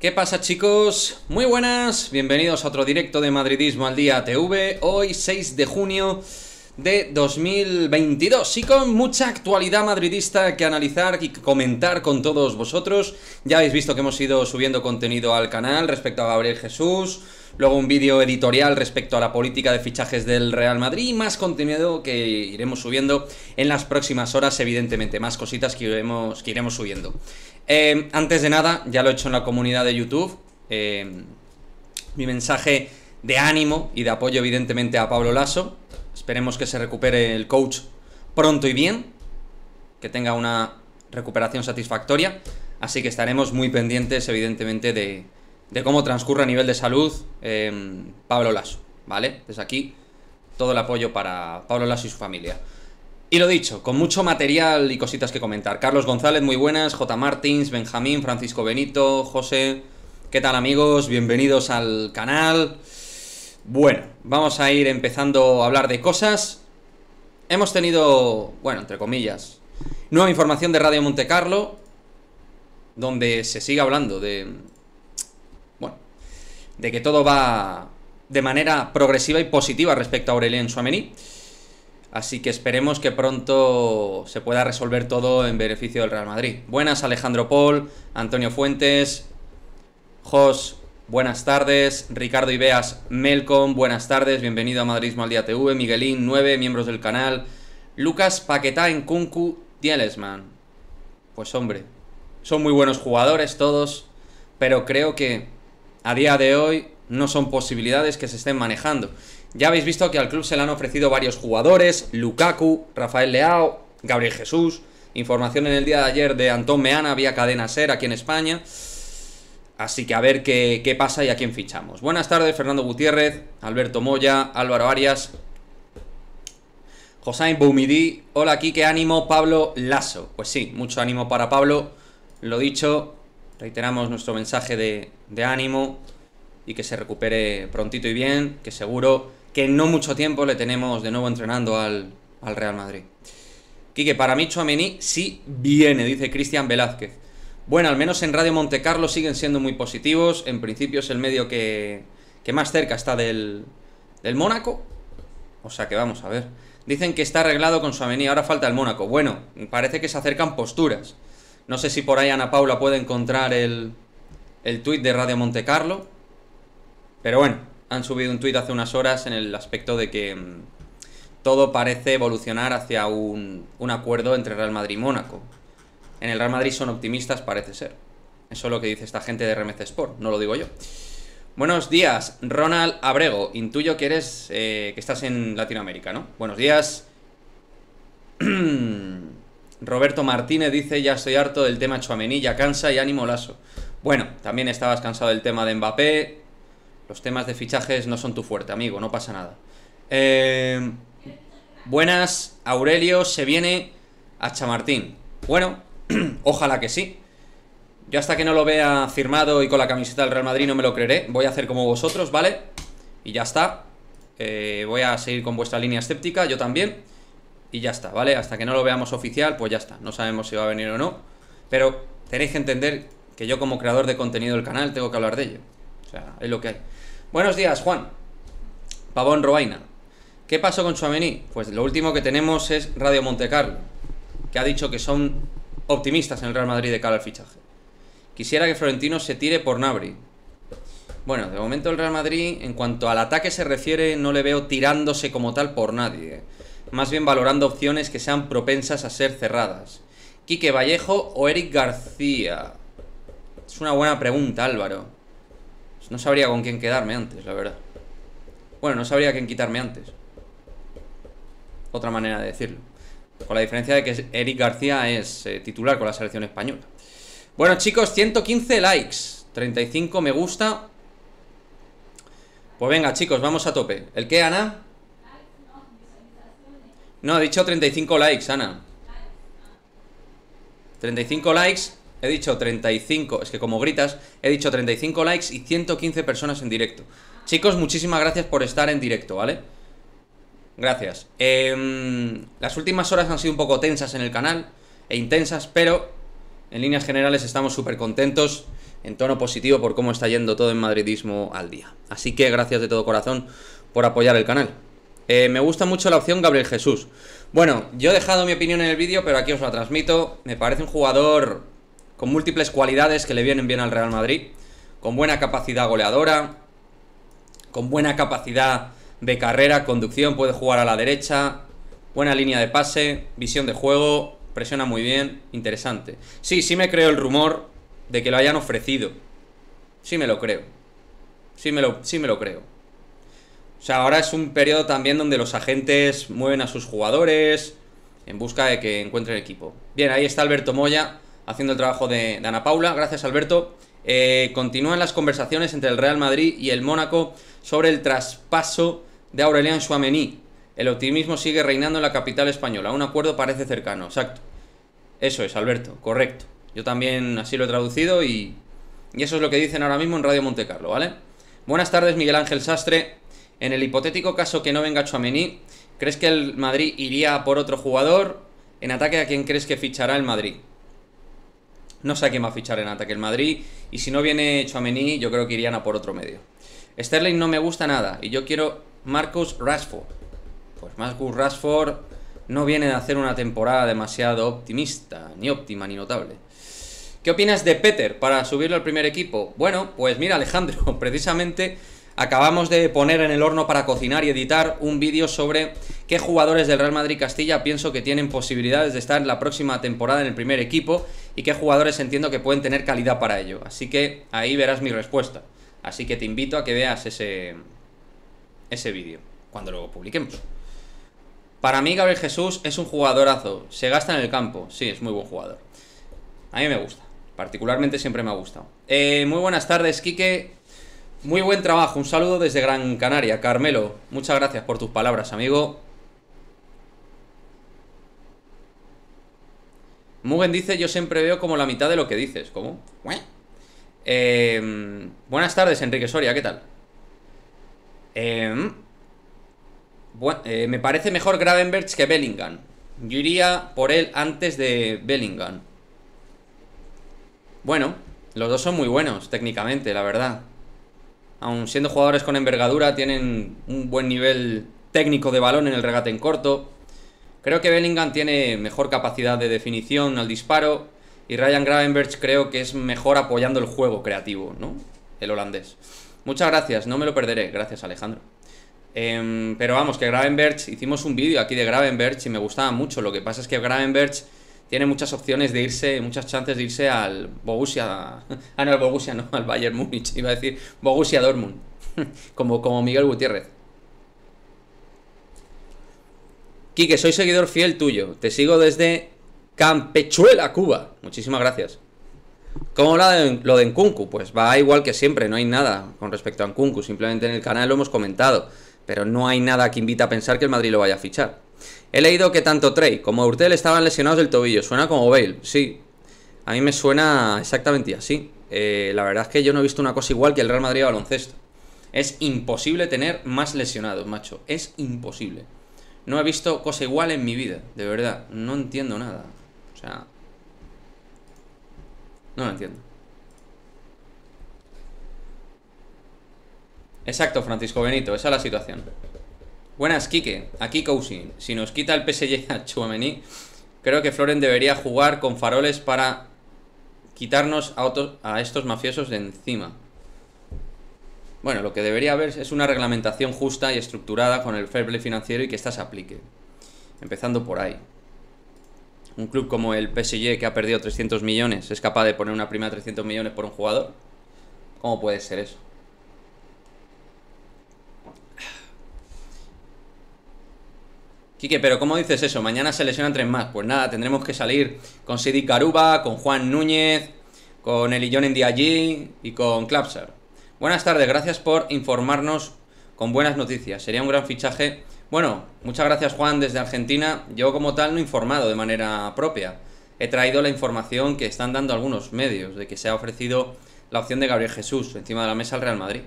¿Qué pasa chicos? Muy buenas, bienvenidos a otro directo de Madridismo al Día TV, hoy 6 de junio de 2022 y con mucha actualidad madridista que analizar y comentar con todos vosotros. Ya habéis visto que hemos ido subiendo contenido al canal respecto a Gabriel Jesús, luego un vídeo editorial respecto a la política de fichajes del Real Madrid y más contenido que iremos subiendo en las próximas horas, evidentemente, más cositas que iremos, que iremos subiendo. Eh, antes de nada, ya lo he hecho en la comunidad de YouTube, eh, mi mensaje de ánimo y de apoyo evidentemente a Pablo Lasso Esperemos que se recupere el coach pronto y bien, que tenga una recuperación satisfactoria. Así que estaremos muy pendientes, evidentemente, de, cómo transcurre a nivel de salud eh, Pablo Laso ¿vale? Desde aquí, todo el apoyo para Pablo Lasso y su familia. Y lo dicho, con mucho material y cositas que comentar. Carlos González, muy buenas. J. Martins, Benjamín, Francisco Benito, José. ¿Qué tal, amigos? Bienvenidos al canal. Bueno, vamos a ir empezando a hablar de cosas. Hemos tenido, bueno, entre comillas, nueva información de Radio Montecarlo, donde se sigue hablando de, bueno, de que todo va de manera progresiva y positiva respecto a Aurelien Suamení. Así que esperemos que pronto se pueda resolver todo en beneficio del Real Madrid. Buenas, Alejandro Paul, Antonio Fuentes, Jos Buenas tardes, Ricardo Ibeas, Melcom, buenas tardes, bienvenido a Madridismo al Día TV, Miguelín, 9 miembros del canal, Lucas Paquetá en Kunku, Dielesman. Pues hombre, son muy buenos jugadores todos, pero creo que a día de hoy no son posibilidades que se estén manejando. Ya habéis visto que al club se le han ofrecido varios jugadores, Lukaku, Rafael Leao, Gabriel Jesús, información en el día de ayer de Antón Meana vía Cadena Ser aquí en España. Así que a ver qué, pasa y a quién fichamos. Buenas tardes, Fernando Gutiérrez, Alberto Moya, Álvaro Arias, José Boumidi, hola Kike, ánimo, Pablo Lasso. Pues sí, mucho ánimo para Pablo. Lo dicho, reiteramos nuestro mensaje de, ánimo y que se recupere prontito y bien, que seguro que en no mucho tiempo le tenemos de nuevo entrenando al, Real Madrid. Quique, para mí sí viene, dice Cristian Velázquez. Bueno, al menos en Radio Monte Carlo siguen siendo muy positivos. En principio es el medio que, más cerca está del, Mónaco. O sea que vamos a ver. Dicen que está arreglado con su avenida, ahora falta el Mónaco. Bueno, parece que se acercan posturas. No sé si por ahí Ana Paula puede encontrar el, el tuit de Radio Monte Carlo. Pero bueno, han subido un tuit hace unas horas en el aspecto de que mm, todo parece evolucionar hacia un acuerdo entre Real Madrid y Mónaco. En el Real Madrid son optimistas, parece ser. Eso es lo que dice esta gente de RMC Sport, no lo digo yo. Buenos días, Ronald Abrego. Intuyo que eres. Eh, que estás en Latinoamérica, ¿no? Buenos días. Roberto Martínez dice: Ya estoy harto del tema Chuamenilla, cansa y ánimo laso. Bueno, también estabas cansado del tema de Mbappé. Los temas de fichajes no son tu fuerte, amigo, no pasa nada. Eh, buenas, Aurelio se viene a Chamartín. Bueno, Ojalá que sí. Yo hasta que no lo vea firmado y con la camiseta del Real Madrid no me lo creeré. Voy a hacer como vosotros, ¿vale? Y ya está. Eh, voy a seguir con vuestra línea escéptica, yo también. Y ya está, ¿vale? Hasta que no lo veamos oficial, pues ya está. No sabemos si va a venir o no. Pero tenéis que entender que yo como creador de contenido del canal tengo que hablar de ello. O sea, es lo que hay. Buenos días, Juan. Pavón Robaina. ¿Qué pasó con Suamení? Pues lo último que tenemos es Radio Montecarlo, que ha dicho que son optimistas en el Real Madrid de cara al fichaje. Quisiera que Florentino se tire por Nabri. Bueno, de momento el Real Madrid, en cuanto al ataque se refiere, no le veo tirándose como tal por nadie. Más bien valorando opciones que sean propensas a ser cerradas. Quique Vallejo o Eric García. Es una buena pregunta, Álvaro. No sabría con quién quedarme antes, la verdad. Bueno, no sabría quién quitarme antes. Otra manera de decirlo. Con la diferencia de que Eric García es eh, titular con la selección española. Bueno, chicos, 115 likes, 35 me gusta. Pues venga, chicos, vamos a tope. ¿El qué, Ana? No, he dicho 35 likes, Ana. 35 likes, he dicho 35, es que como gritas, he dicho 35 likes y 115 personas en directo. Chicos, muchísimas gracias por estar en directo, ¿vale? Gracias. Em, las últimas horas han sido un poco tensas en el canal e intensas, pero en líneas generales estamos súper contentos en tono positivo por cómo está yendo todo en madridismo al día. Así que gracias de todo corazón por apoyar el canal. Eh, me gusta mucho la opción Gabriel Jesús. Bueno, yo he dejado mi opinión en el vídeo, pero aquí os la transmito. Me parece un jugador con múltiples cualidades que le vienen bien al Real Madrid. Con buena capacidad goleadora, con buena capacidad de carrera, conducción, puede jugar a la derecha, buena línea de pase, visión de juego, presiona muy bien, interesante. Sí, sí me creo el rumor de que lo hayan ofrecido. Sí me lo creo. Sí me lo, sí me lo creo. O sea, ahora es un periodo también donde los agentes mueven a sus jugadores en busca de que encuentren equipo. Bien, ahí está Alberto Moya haciendo el trabajo de, de Ana Paula. Gracias, Alberto. Eh, continúan las conversaciones entre el Real Madrid y el Mónaco sobre el traspaso de Aurelian Chouameni. El optimismo sigue reinando en la capital española. Un acuerdo parece cercano, exacto. Eso es, Alberto, correcto. Yo también así lo he traducido y, eso es lo que dicen ahora mismo en Radio Montecarlo, ¿vale? Buenas tardes, Miguel Ángel Sastre. En el hipotético caso que no venga Chuamení, ¿crees que el Madrid iría por otro jugador? En ataque, ¿a quién crees que fichará el Madrid? No sé a quién va a fichar en ataque el Madrid. Y si no viene Chouameni, yo creo que irían a por otro medio. Sterling no me gusta nada. Y yo quiero Marcus Rashford. Pues Marcus Rashford no viene de hacer una temporada demasiado optimista. Ni óptima, ni notable. ¿Qué opinas de Peter para subirlo al primer equipo? Bueno, pues mira Alejandro, precisamente acabamos de poner en el horno para cocinar y editar un vídeo sobre qué jugadores del Real Madrid Castilla pienso que tienen posibilidades de estar en la próxima temporada en el primer equipo y qué jugadores entiendo que pueden tener calidad para ello. Así que ahí verás mi respuesta. Así que te invito a que veas ese, ese vídeo, cuando lo publiquemos. Para mí Gabriel Jesús es un jugadorazo, se gasta en el campo, sí, es muy buen jugador. A mí me gusta, particularmente siempre me ha gustado. Eh, muy buenas tardes, Quique. Muy buen trabajo, un saludo desde Gran Canaria, Carmelo. Muchas gracias por tus palabras, amigo. Mugen dice, yo siempre veo como la mitad de lo que dices. ¿Cómo? Eh, buenas tardes, Enrique Soria, ¿qué tal? Eh, eh, me parece mejor Gravenberch que Bellingham. Yo iría por él antes de Bellingham. Bueno, los dos son muy buenos técnicamente, la verdad. Aun siendo jugadores con envergadura, tienen un buen nivel técnico de balón en el regate en corto. Creo que Bellingham tiene mejor capacidad de definición al disparo y Ryan Gravenberch creo que es mejor apoyando el juego creativo, ¿no? El holandés. Muchas gracias, no me lo perderé. Gracias, Alejandro. Em, pero vamos, que Gravenberch, hicimos un vídeo aquí de Gravenberch y me gustaba mucho. Lo que pasa es que Gravenberch tiene muchas opciones de irse, muchas chances de irse al Bogusia. Ah, no, al Bogusia, no, al Bayern Múnich, iba a decir Bogusia Dortmund. como, como Miguel Gutiérrez. Quique, soy seguidor fiel tuyo. Te sigo desde Campechuela, Cuba. Muchísimas gracias. ¿Cómo lo de, lo de Nkunku? Pues va igual que siempre, no hay nada con respecto a Nkunku. Simplemente en el canal lo hemos comentado. Pero no hay nada que invita a pensar que el Madrid lo vaya a fichar. He leído que tanto Trey como Urtel estaban lesionados del tobillo. Suena como Bale, sí. A mí me suena exactamente así. Eh, la verdad es que yo no he visto una cosa igual que el Real Madrid baloncesto. Es imposible tener más lesionados, macho. Es imposible. No he visto cosa igual en mi vida, de verdad. No entiendo nada. O sea... No lo entiendo. Exacto, Francisco Benito, esa es la situación. Buenas, Quique. Aquí Cousin. Si nos quita el PSG a Chouameni, creo que Floren debería jugar con faroles para quitarnos a estos mafiosos de encima. Bueno, lo que debería haber es una reglamentación justa y estructurada con el fair play financiero y que ésta se aplique. Empezando por ahí. Un club como el PSG que ha perdido 300 millones es capaz de poner una prima de 300 millones por un jugador. ¿Cómo puede ser eso? Quique, pero ¿cómo dices eso? Mañana se lesionan tres más. Pues nada, tendremos que salir con Sidi Caruba, con Juan Núñez, con Elillón Ndiaye y con Clapsar. Buenas tardes, gracias por informarnos con buenas noticias. Sería un gran fichaje. Bueno, muchas gracias Juan desde Argentina. Yo como tal no he informado de manera propia. He traído la información que están dando algunos medios de que se ha ofrecido la opción de Gabriel Jesús encima de la mesa al Real Madrid.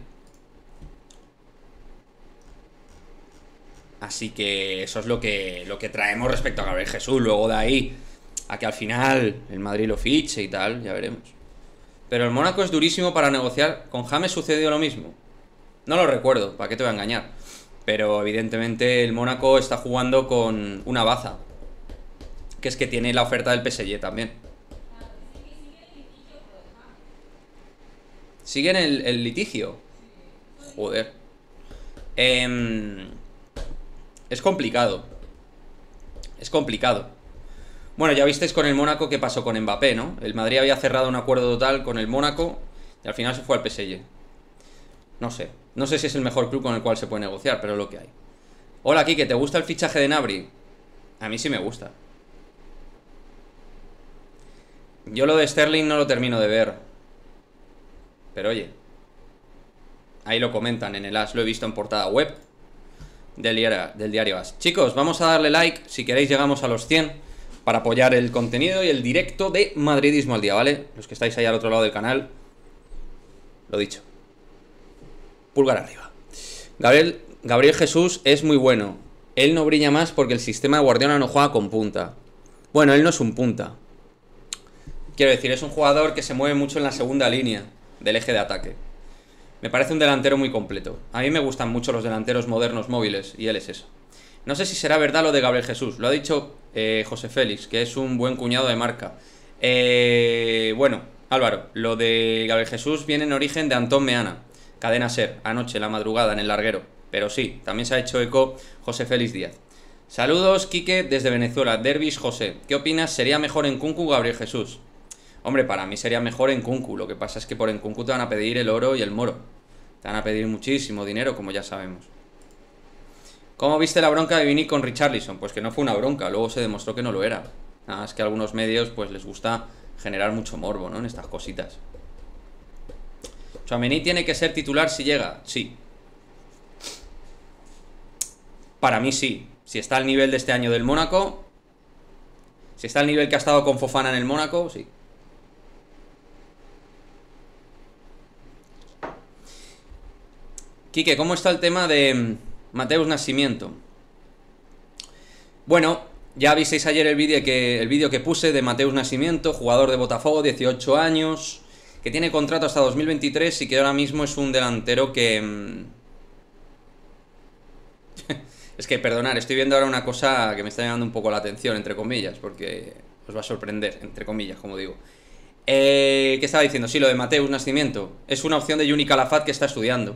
Así que eso es lo que, lo que traemos respecto a Gabriel Jesús. Luego de ahí a que al final el Madrid lo fiche y tal, ya veremos. Pero el Mónaco es durísimo para negociar. Con James sucedió lo mismo. No lo recuerdo, ¿para qué te voy a engañar? Pero evidentemente el Mónaco está jugando con una baza. Que es que tiene la oferta del PSG también. ¿Siguen el, el litigio? Joder. Em, es complicado. Es complicado. Bueno, ya visteis con el Mónaco qué pasó con Mbappé, ¿no? El Madrid había cerrado un acuerdo total con el Mónaco y al final se fue al PSG. No sé. No sé si es el mejor club con el cual se puede negociar, pero es lo que hay. Hola, Kike, ¿te gusta el fichaje de Nabri? A mí sí me gusta. Yo lo de Sterling no lo termino de ver. Pero oye. Ahí lo comentan en el As, lo he visto en portada web del diario, del diario As. Chicos, vamos a darle like. Si queréis llegamos a los 100 para apoyar el contenido y el directo de Madridismo al Día, ¿vale? Los que estáis ahí al otro lado del canal, lo dicho. Pulgar arriba. Gabriel, Gabriel Jesús es muy bueno. Él no brilla más porque el sistema de Guardiola no juega con punta. Bueno, él no es un punta. Quiero decir, es un jugador que se mueve mucho en la segunda línea del eje de ataque. Me parece un delantero muy completo. A mí me gustan mucho los delanteros modernos móviles y él es eso. No sé si será verdad lo de Gabriel Jesús, lo ha dicho eh, José Félix, que es un buen cuñado de marca. Eh, bueno, Álvaro, lo de Gabriel Jesús viene en origen de Antón Meana, cadena ser, anoche, la madrugada, en el larguero. Pero sí, también se ha hecho eco José Félix Díaz. Saludos, Quique, desde Venezuela, Dervis José. ¿Qué opinas? ¿Sería mejor en Kunku Gabriel Jesús? Hombre, para mí sería mejor en Kunku. Lo que pasa es que por en Kunku te van a pedir el oro y el moro. Te van a pedir muchísimo dinero, como ya sabemos. ¿Cómo viste la bronca de Vini con Richarlison? Pues que no fue una bronca, luego se demostró que no lo era. Nada más que a algunos medios pues les gusta generar mucho morbo, ¿no? En estas cositas. Chouameni tiene que ser titular si llega, sí. Para mí sí. Si está al nivel de este año del Mónaco, si está al nivel que ha estado con Fofana en el Mónaco, sí. Quique, ¿cómo está el tema de Mateus Nacimiento. Bueno, ya visteis ayer el vídeo que, que puse de Mateus Nacimiento, jugador de Botafogo, 18 años, que tiene contrato hasta 2023 y que ahora mismo es un delantero que... Mm, es que, perdonar, estoy viendo ahora una cosa que me está llamando un poco la atención, entre comillas, porque os va a sorprender, entre comillas, como digo. Eh, ¿Qué estaba diciendo? Sí, lo de Mateus Nacimiento. Es una opción de Juni Calafat que está estudiando.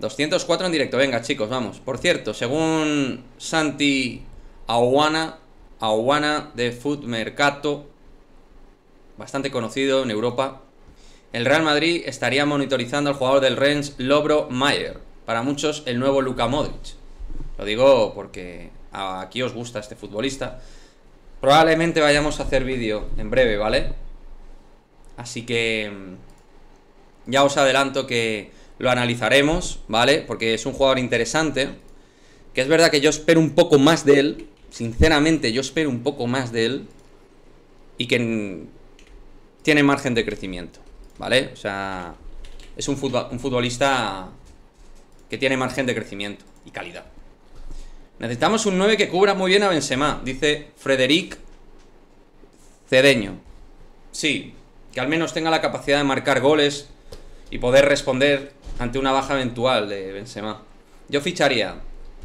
204 en directo, venga chicos, vamos. Por cierto, según Santi Aguana, Aguana de Food bastante conocido en Europa, el Real Madrid estaría monitorizando al jugador del Rennes, Lobro Mayer, para muchos el nuevo Luka Modric. Lo digo porque aquí os gusta este futbolista. Probablemente vayamos a hacer vídeo en breve, ¿vale? Así que mm, ya os adelanto que lo analizaremos, ¿vale? Porque es un jugador interesante. Que es verdad que yo espero un poco más de él. Sinceramente, yo espero un poco más de él. Y que tiene margen de crecimiento, ¿vale? O sea, es un, futbolista que tiene margen de crecimiento y calidad. Necesitamos un 9 que cubra muy bien a Benzema, dice Frederic Cedeño. Sí, que al menos tenga la capacidad de marcar goles y poder responder ante una baja eventual de Benzema. Yo ficharía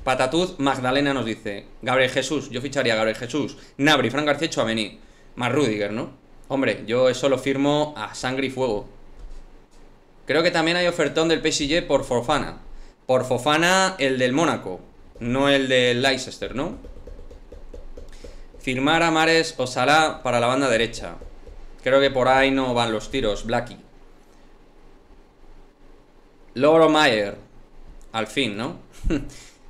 Patatuz Magdalena nos dice Gabriel Jesús, yo ficharía Gabriel Jesús, Nabri, Frank García venir más Rudiger, ¿no? Hombre, yo eso lo firmo a sangre y fuego. Creo que también hay ofertón del PSG por Forfana Por Fofana, el del Mónaco, no el del Leicester, ¿no? Firmar a Mares o Salah para la banda derecha. Creo que por ahí no van los tiros, Blacky. Loro Mayer. Al fin, ¿no?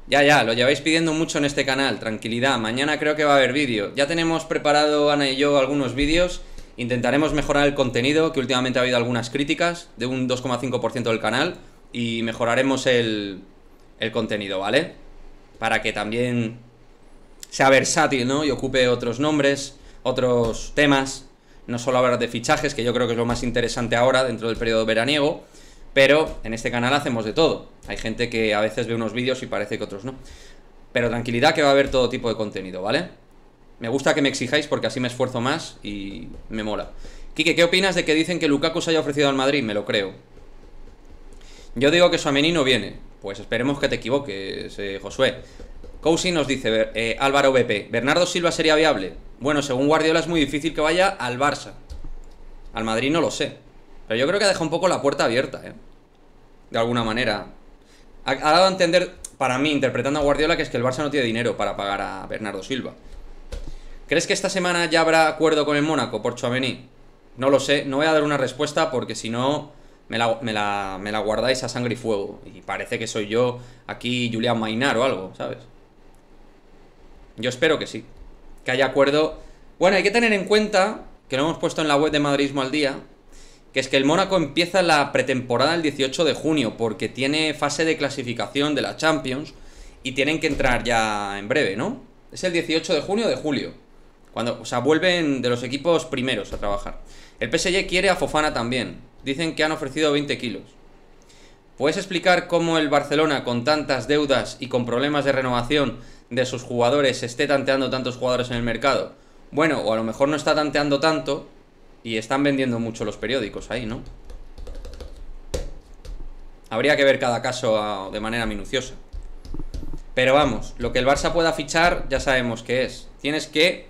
ya, ya, lo lleváis pidiendo mucho en este canal, tranquilidad. Mañana creo que va a haber vídeo. Ya tenemos preparado Ana y yo algunos vídeos. Intentaremos mejorar el contenido, que últimamente ha habido algunas críticas de un 2,5% del canal. Y mejoraremos el, el contenido, ¿vale? Para que también sea versátil, ¿no? Y ocupe otros nombres, otros temas. No solo hablar de fichajes, que yo creo que es lo más interesante ahora dentro del periodo veraniego pero en este canal hacemos de todo. Hay gente que a veces ve unos vídeos y parece que otros no. Pero tranquilidad que va a haber todo tipo de contenido, ¿vale? Me gusta que me exijáis porque así me esfuerzo más y me mola. Kike, ¿qué opinas de que dicen que Lukaku se haya ofrecido al Madrid? Me lo creo. Yo digo que su amenino viene. Pues esperemos que te equivoques, eh, Josué. Cousin nos dice, eh, Álvaro BP, ¿Bernardo Silva sería viable? Bueno, según Guardiola es muy difícil que vaya al Barça. Al Madrid no lo sé. Pero yo creo que ha dejado un poco la puerta abierta, ¿eh? De alguna manera. Ha, dado a entender, para mí, interpretando a Guardiola, que es que el Barça no tiene dinero para pagar a Bernardo Silva. ¿Crees que esta semana ya habrá acuerdo con el Mónaco por Chouameni? No lo sé, no voy a dar una respuesta porque si no me la, guardáis a sangre y fuego. Y parece que soy yo aquí Julián Mainar o algo, ¿sabes? Yo espero que sí. Que haya acuerdo. Bueno, hay que tener en cuenta que lo hemos puesto en la web de Madridismo al día que es que el Mónaco empieza la pretemporada el 18 de junio, porque tiene fase de clasificación de la Champions y tienen que entrar ya en breve, ¿no? Es el 18 de junio de julio. Cuando, o sea, vuelven de los equipos primeros a trabajar. El PSG quiere a Fofana también. Dicen que han ofrecido 20 kilos. ¿Puedes explicar cómo el Barcelona, con tantas deudas y con problemas de renovación de sus jugadores, esté tanteando tantos jugadores en el mercado? Bueno, o a lo mejor no está tanteando tanto, y están vendiendo mucho los periódicos ahí, ¿no? Habría que ver cada caso ah, de manera minuciosa. Pero vamos, lo que el Barça pueda fichar ya sabemos que es. Tienes que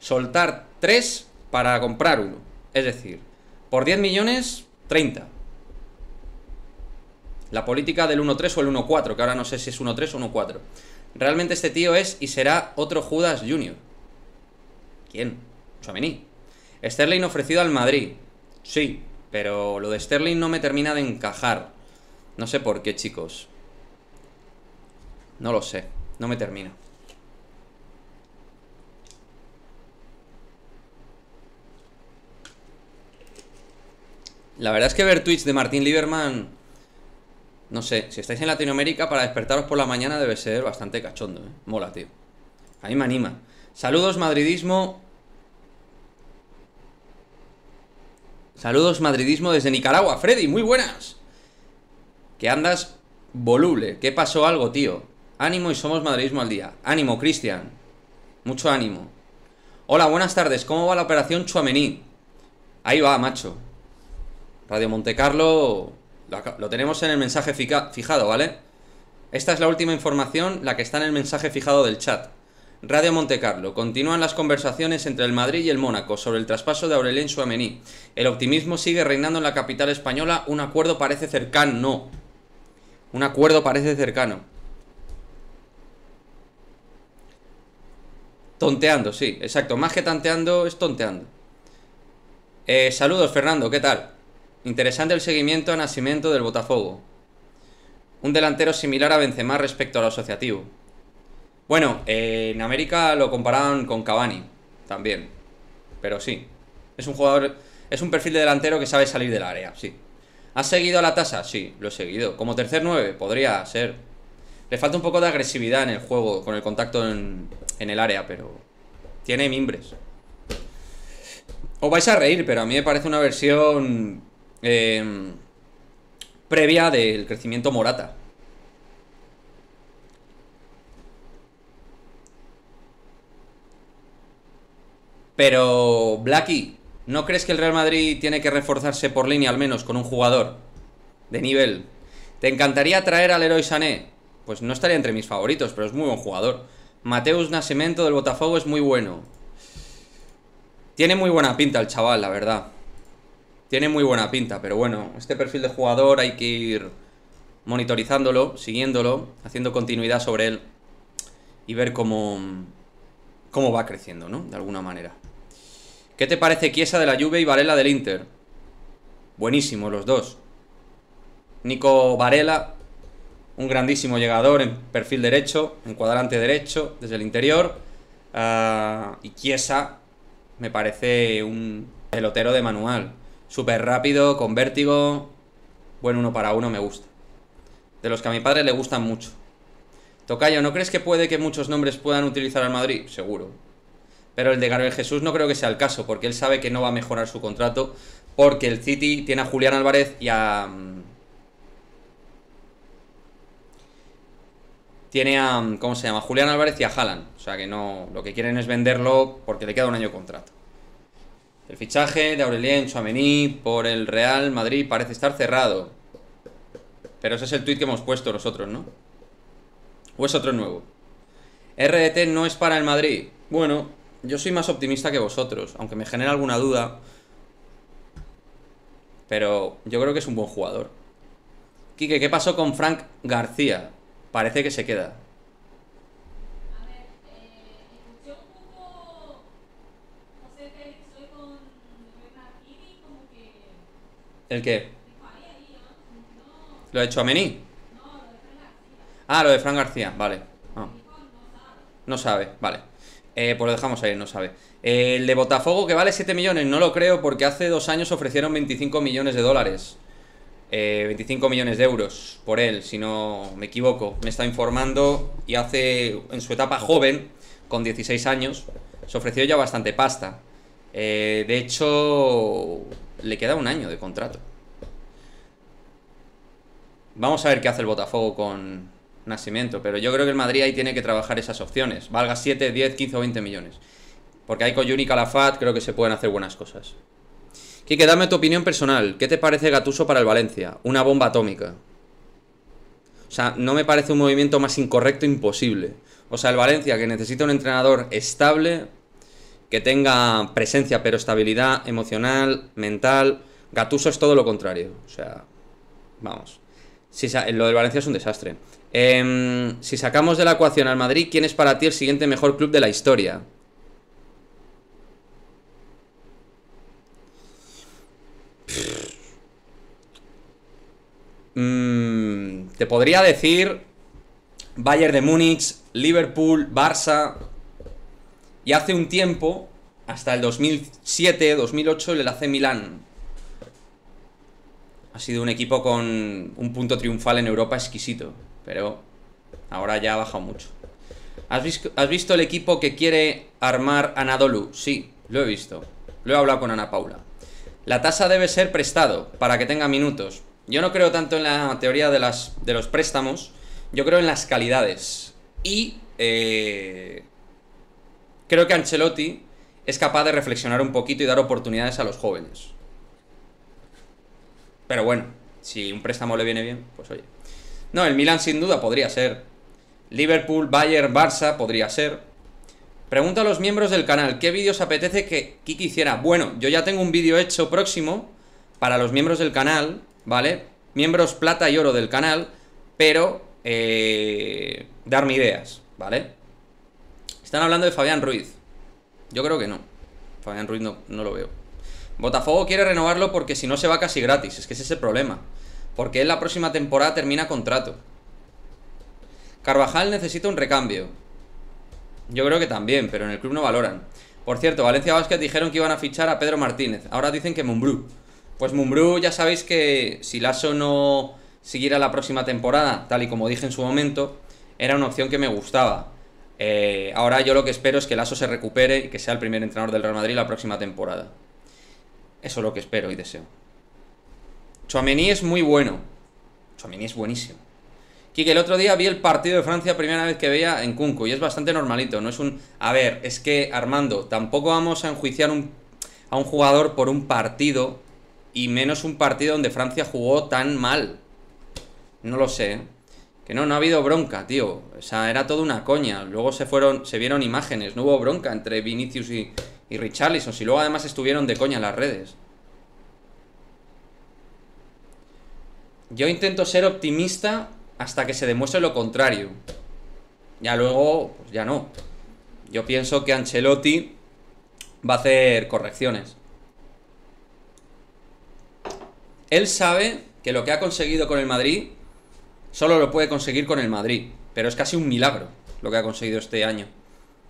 soltar 3 para comprar uno. Es decir, por 10 millones, 30. La política del 1-3 o el 1-4, que ahora no sé si es 1-3 o 1-4. Realmente este tío es y será otro Judas Junior. ¿Quién? Chouameni. Sterling ofrecido al Madrid. Sí, pero lo de Sterling no me termina de encajar. No sé por qué, chicos. No lo sé. No me termina. La verdad es que ver Twitch de Martín Lieberman... No sé, si estáis en Latinoamérica, para despertaros por la mañana debe ser bastante cachondo, ¿eh? Mola, tío. A mí me anima. Saludos, madridismo. Saludos madridismo desde Nicaragua. Freddy, muy buenas. Que andas voluble. ¿Qué pasó algo, tío? Ánimo y somos madridismo al día. Ánimo, Cristian. Mucho ánimo. Hola, buenas tardes. ¿Cómo va la operación Chuamení? Ahí va, macho. Radio Montecarlo lo tenemos en el mensaje fijado, ¿vale? Esta es la última información, la que está en el mensaje fijado del chat. Radio Montecarlo. Continúan las conversaciones entre el Madrid y el Mónaco sobre el traspaso de Aurelien Suamení. El optimismo sigue reinando en la capital española. Un acuerdo parece cercano. Un acuerdo parece cercano. Tonteando, sí, exacto. Más que tanteando, es tonteando. Eh, saludos, Fernando, ¿qué tal? Interesante el seguimiento a nacimiento del Botafogo. Un delantero similar a Benzema respecto al asociativo. Bueno, eh, en América lo comparaban con Cavani también. Pero sí, es un jugador, es un perfil de delantero que sabe salir del área, sí. ¿Has seguido a la tasa? Sí, lo he seguido. Como tercer 9, podría ser. Le falta un poco de agresividad en el juego, con el contacto en, el área, pero tiene mimbres. Os vais a reír, pero a mí me parece una versión eh, previa del crecimiento Morata. Pero, Blacky, ¿no crees que el Real Madrid tiene que reforzarse por línea al menos con un jugador de nivel? ¿Te encantaría traer al héroe Sané? Pues no estaría entre mis favoritos, pero es muy buen jugador. Mateus Nascimento del Botafogo es muy bueno. Tiene muy buena pinta el chaval, la verdad. Tiene muy buena pinta, pero bueno, este perfil de jugador hay que ir monitorizándolo, siguiéndolo, haciendo continuidad sobre él y ver cómo, cómo va creciendo, ¿no? De alguna manera. ¿Qué te parece Chiesa de la Juve y Varela del Inter? Buenísimos los dos. Nico Varela, un grandísimo llegador en perfil derecho, en cuadrante derecho, desde el interior. Ah, y Chiesa me parece un pelotero de manual. Súper rápido, con vértigo. Buen uno para uno, me gusta. De los que a mi padre le gustan mucho. Tocayo, ¿no crees que puede que muchos nombres puedan utilizar al Madrid? Seguro. Pero el de Gabriel Jesús no creo que sea el caso, porque él sabe que no va a mejorar su contrato, porque el City tiene a Julián Álvarez y a... Mm, tiene a... Mm, ¿Cómo se llama? Julián Álvarez y a Haaland. O sea que no... Lo que quieren es venderlo porque le queda un año contrato. El fichaje de Aurelien Chouameni por el Real Madrid parece estar cerrado. Pero ese es el tuit que hemos puesto nosotros, ¿no? ¿O es otro nuevo? RDT no es para el Madrid. Bueno, yo soy más optimista que vosotros, aunque me genera alguna duda. Pero yo creo que es un buen jugador. Quique, ¿qué pasó con Frank García? Parece que se queda. ¿El qué? ¿Lo ha hecho a Mení? Ah, lo de Frank García, vale. Ah. No sabe, vale. Eh, pues lo dejamos ahí, no sabe. el de Botafogo que vale 7 millones, no lo creo porque hace dos años ofrecieron 25 millones de dólares. Eh, 25 millones de euros por él, si no me equivoco. Me está informando y hace, en su etapa joven, con 16 años, se ofreció ya bastante pasta. Eh, de hecho, le queda un año de contrato. Vamos a ver qué hace el Botafogo con, Nacimiento. Pero yo creo que el Madrid ahí tiene que trabajar esas opciones. Valga 7, 10, 15 o 20 millones. Porque ahí con Juni Calafat creo que se pueden hacer buenas cosas. Quique, dame tu opinión personal. ¿Qué te parece Gatuso para el Valencia? Una bomba atómica. O sea, no me parece un movimiento más incorrecto imposible. O sea, el Valencia que necesita un entrenador estable, que tenga presencia pero estabilidad emocional, mental. Gatuso es todo lo contrario. O sea, vamos. Sí, lo del Valencia es un desastre. Em, si sacamos de la ecuación al Madrid, ¿quién es para ti el siguiente mejor club de la historia? Mm, te podría decir Bayern de Múnich, Liverpool, Barça. Y hace un tiempo, hasta el 2007, 2008, el AC Milán. Ha sido un equipo con un punto triunfal en Europa exquisito. Pero ahora ya ha bajado mucho. ¿Has visto, el equipo que quiere armar a Nadolu? Sí, lo he visto. Lo he hablado con Ana Paula. La tasa debe ser prestado para que tenga minutos. Yo no creo tanto en la teoría de, los préstamos, yo creo en las calidades. Y eh, creo que Ancelotti es capaz de reflexionar un poquito y dar oportunidades a los jóvenes. Pero bueno, si un préstamo le viene bien, pues oye. No, el Milan sin duda podría ser. Liverpool, Bayern, Barça podría ser. Pregunta a los miembros del canal, ¿qué vídeos apetece que Kiki hiciera? Bueno, yo ya tengo un vídeo hecho próximo para los miembros del canal, ¿vale? Miembros plata y oro del canal, pero eh, darme ideas, ¿vale? Están hablando de Fabián Ruiz. Yo creo que no. Fabián Ruiz no, lo veo. Botafogo quiere renovarlo porque si no se va casi gratis. Es que ese es el problema porque él la próxima temporada termina contrato. Carvajal necesita un recambio. Yo creo que también, pero en el club no valoran. Por cierto, Valencia vázquez dijeron que iban a fichar a Pedro Martínez. Ahora dicen que Mumbrú. Pues Mumbrú, ya sabéis que si Lasso no siguiera la próxima temporada, tal y como dije en su momento, era una opción que me gustaba. Eh, ahora yo lo que espero es que Lazo se recupere y que sea el primer entrenador del Real Madrid la próxima temporada. Eso es lo que espero y deseo. Chouameni es muy bueno. Chouameni es buenísimo. que el otro día vi el partido de Francia, primera vez que veía en Kunku y es bastante normalito, no es un... A ver, es que, Armando, tampoco vamos a enjuiciar a un jugador por un partido, y menos un partido donde Francia jugó tan mal. No lo sé, ¿eh? Que no, no ha habido bronca, tío. O sea, era todo una coña. Luego se fueron, se vieron imágenes, no hubo bronca entre Vinicius y, y Richarlison, si luego además estuvieron de coña en las redes. Yo intento ser optimista hasta que se demuestre lo contrario. Ya luego, pues ya no. Yo pienso que Ancelotti va a hacer correcciones. Él sabe que lo que ha conseguido con el Madrid solo lo puede conseguir con el Madrid. Pero es casi un milagro lo que ha conseguido este año.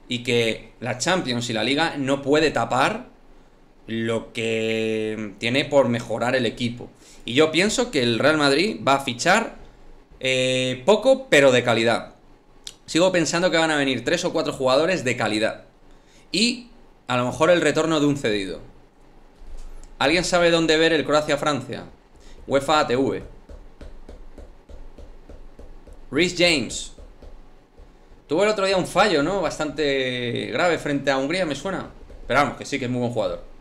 Y que la Champions y la Liga no puede tapar lo que tiene por mejorar el equipo. Y yo pienso que el Real Madrid va a fichar eh, poco, pero de calidad. Sigo pensando que van a venir tres o cuatro jugadores de calidad. Y a lo mejor el retorno de un cedido. ¿Alguien sabe dónde ver el Croacia-Francia? UEFA ATV. Rhys James. Tuvo el otro día un fallo, ¿no? Bastante grave frente a Hungría, me suena. Pero vamos, que sí, que es muy buen jugador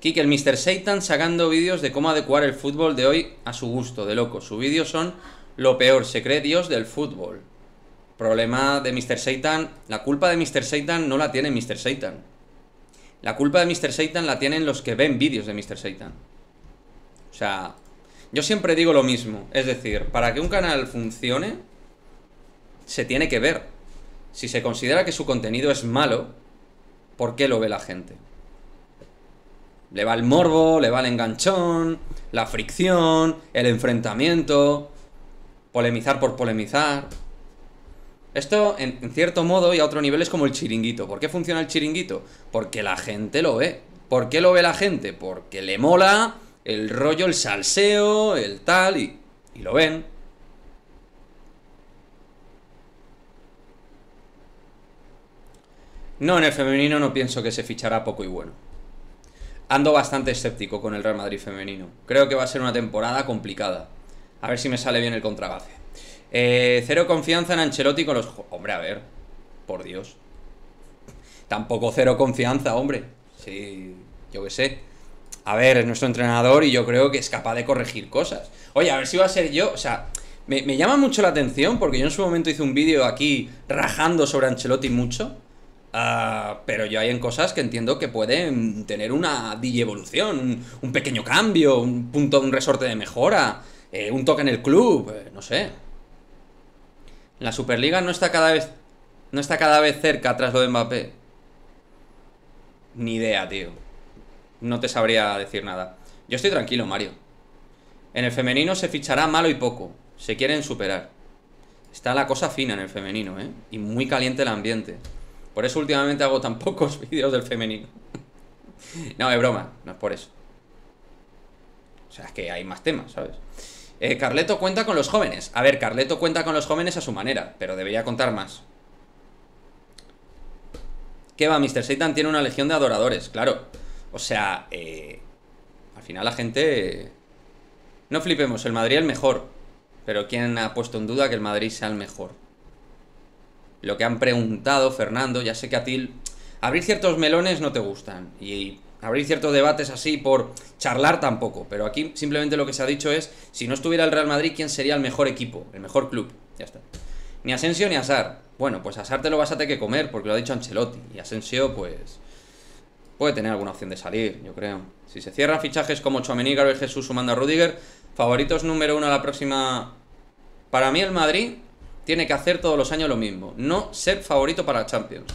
que el Mr. Satan sacando vídeos de cómo adecuar el fútbol de hoy a su gusto, de loco. Sus vídeos son lo peor, se cree Dios del fútbol. Problema de Mr. Satan, la culpa de Mr. Satan no la tiene Mr. Satan. La culpa de Mr. Satan la tienen los que ven vídeos de Mr. Satan. O sea, yo siempre digo lo mismo, es decir, para que un canal funcione, se tiene que ver. Si se considera que su contenido es malo, ¿por qué lo ve la gente? Le va el morbo, le va el enganchón, la fricción, el enfrentamiento, polemizar por polemizar. Esto, en, cierto modo y a otro nivel, es como el chiringuito. ¿Por qué funciona el chiringuito? Porque la gente lo ve. ¿Por qué lo ve la gente? Porque le mola el rollo, el salseo, el tal, y, y lo ven. No, en el femenino no pienso que se fichará poco y bueno ando bastante escéptico con el Real Madrid femenino. Creo que va a ser una temporada complicada. A ver si me sale bien el contrabase eh, cero confianza en Ancelotti con los... Hombre, a ver. Por Dios. Tampoco cero confianza, hombre. Sí, yo qué sé. A ver, es nuestro entrenador y yo creo que es capaz de corregir cosas. Oye, a ver si va a ser yo. O sea, me llama mucho la atención porque yo en su momento hice un vídeo aquí rajando sobre Ancelotti mucho. Ah, pero yo hay en cosas que entiendo que pueden tener una digievolución, un, pequeño cambio, un punto, de un resorte de mejora, eh, un toque en el club, eh, no sé. La Superliga no está cada vez. No está cada vez cerca tras lo de Mbappé. Ni idea, tío. No te sabría decir nada. Yo estoy tranquilo, Mario. En el femenino se fichará malo y poco. Se quieren superar. Está la cosa fina en el femenino, ¿eh? Y muy caliente el ambiente. Por eso últimamente hago tan pocos vídeos del femenino. no, es broma, no es por eso. O sea, es que hay más temas, ¿sabes? Eh, Carleto cuenta con los jóvenes. A ver, Carleto cuenta con los jóvenes a su manera, pero debería contar más. ¿Qué va? Mr. Satan tiene una legión de adoradores, claro. O sea, eh, al final la gente... no flipemos, el Madrid es el mejor. Pero ¿quién ha puesto en duda que el Madrid sea el mejor? lo que han preguntado, Fernando, ya sé que a ti abrir ciertos melones no te gustan y abrir ciertos debates así por charlar tampoco, pero aquí simplemente lo que se ha dicho es, si no estuviera el Real Madrid, ¿quién sería el mejor equipo, el mejor club? Ya está. Ni Asensio ni Asar. Bueno, pues Asar te lo vas a tener que comer porque lo ha dicho Ancelotti y Asensio pues puede tener alguna opción de salir, yo creo. Si se cierran fichajes como Chouameni, Gabriel Jesús sumando a Rudiger, favoritos número uno a la próxima... Para mí el Madrid tiene que hacer todos los años lo mismo. No ser favorito para Champions.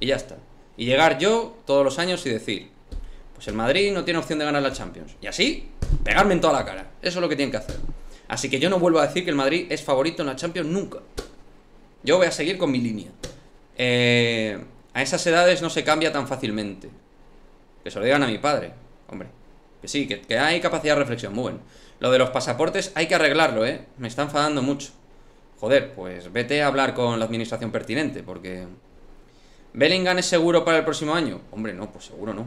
Y ya está. Y llegar yo todos los años y decir, pues el Madrid no tiene opción de ganar la Champions. Y así, pegarme en toda la cara. Eso es lo que tienen que hacer. Así que yo no vuelvo a decir que el Madrid es favorito en la Champions nunca. Yo voy a seguir con mi línea. Eh, a esas edades no se cambia tan fácilmente. Que se lo digan a mi padre. Hombre, que sí, que, que hay capacidad de reflexión. Muy bueno. Lo de los pasaportes hay que arreglarlo, ¿eh? Me está enfadando mucho joder, pues vete a hablar con la administración pertinente, porque... ¿Bellingham es seguro para el próximo año? Hombre, no, pues seguro no.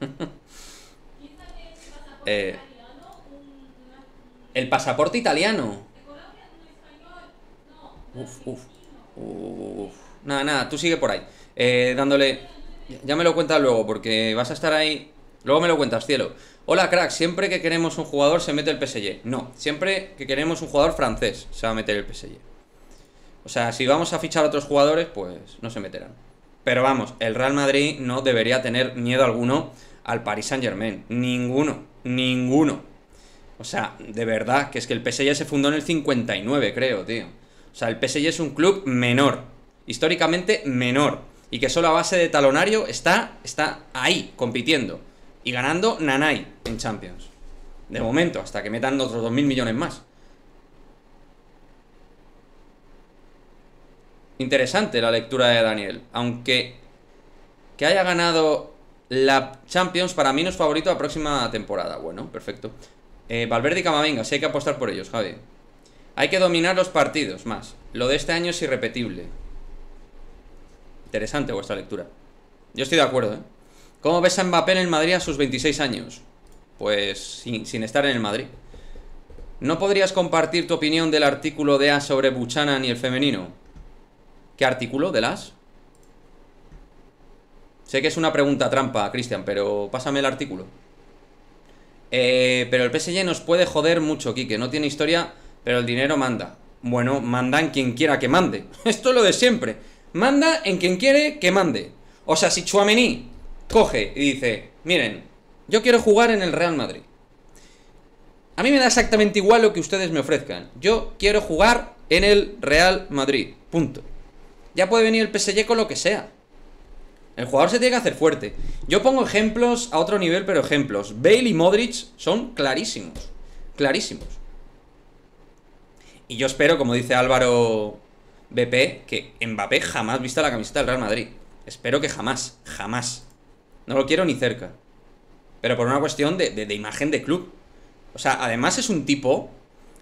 Eh, el pasaporte italiano. Uf, uf, Nada, nada, tú sigue por ahí. Eh, dándole... Ya me lo cuentas luego, porque vas a estar ahí... Luego me lo cuentas, cielo hola crack, siempre que queremos un jugador se mete el PSG. No, siempre que queremos un jugador francés se va a meter el PSG. O sea, si vamos a fichar a otros jugadores, pues no se meterán. Pero vamos, el Real Madrid no debería tener miedo alguno al Paris Saint Germain. Ninguno, ninguno. O sea, de verdad, que es que el PSG se fundó en el 59, creo, tío. O sea, el PSG es un club menor, históricamente menor, y que solo a base de talonario está, está ahí, compitiendo y ganando Nanai en Champions. De momento, hasta que metan otros 2.000 millones más. Interesante la lectura de Daniel. Aunque que haya ganado la Champions, para mí no es favorito la próxima temporada. Bueno, perfecto. Eh, Valverde y Camavinga, hay que apostar por ellos, Javi. Hay que dominar los partidos más. Lo de este año es irrepetible. Interesante vuestra lectura. Yo estoy de acuerdo, ¿eh? ¿Cómo ves a Mbappé en el Madrid a sus 26 años? Pues sin, estar en el Madrid. ¿No podrías compartir tu opinión del artículo de A sobre Buchanan y el femenino? ¿Qué artículo de las? Sé que es una pregunta trampa, Cristian, pero pásame el artículo. Eh, pero el PSG nos puede joder mucho, Quique. No tiene historia, pero el dinero manda. Bueno, manda en quien quiera que mande. Esto es lo de siempre. Manda en quien quiere que mande. O sea, si Chuamení coge y dice, miren, yo quiero jugar en el Real Madrid. A mí me da exactamente igual lo que ustedes me ofrezcan. Yo quiero jugar en el Real Madrid. Punto. Ya puede venir el PSG con lo que sea. El jugador se tiene que hacer fuerte. Yo pongo ejemplos a otro nivel, pero ejemplos. Bale y Modric son clarísimos. Clarísimos. Y yo espero, como dice Álvaro BP, que Mbappé jamás vista la camiseta del Real Madrid. Espero que jamás, jamás. No lo quiero ni cerca. Pero por una cuestión de, imagen de club. O sea, además es un tipo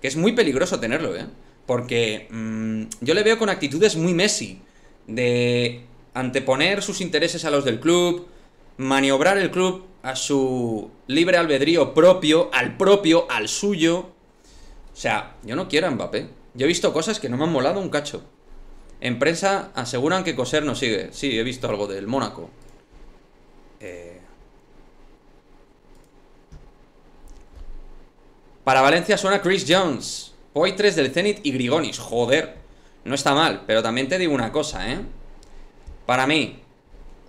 que es muy peligroso tenerlo, ¿eh? Porque mm, yo le veo con actitudes muy Messi. De anteponer sus intereses a los del club, maniobrar el club a su libre albedrío propio, al propio, al suyo. O sea, yo no quiero a Mbappé. Yo he visto cosas que no me han molado un cacho. En prensa aseguran que Coser no sigue. Sí, he visto algo del Mónaco. Eh, para Valencia suena Chris Jones, tres del Zenit y Grigonis. Joder, no está mal, pero también te digo una cosa, ¿eh? Para mí,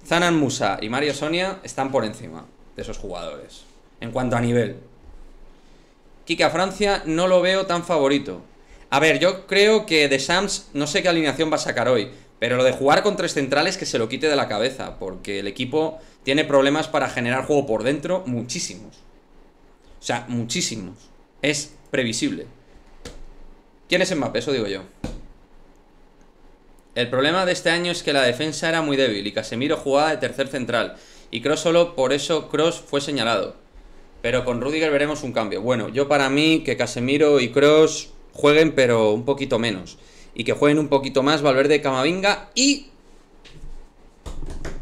Zanan Musa y Mario Sonia están por encima de esos jugadores, en cuanto a nivel. Kika Francia no lo veo tan favorito. A ver, yo creo que de Sams no sé qué alineación va a sacar hoy, pero lo de jugar con tres centrales que se lo quite de la cabeza, porque el equipo tiene problemas para generar juego por dentro, muchísimos. O sea, muchísimos. Es previsible. ¿Quién es Mbappé? Eso digo yo. El problema de este año es que la defensa era muy débil y Casemiro jugaba de tercer central. Y creo solo por eso Cross fue señalado. Pero con Rudiger veremos un cambio. Bueno, yo para mí que Casemiro y Cross jueguen, pero un poquito menos. Y que jueguen un poquito más Valverde Camavinga y.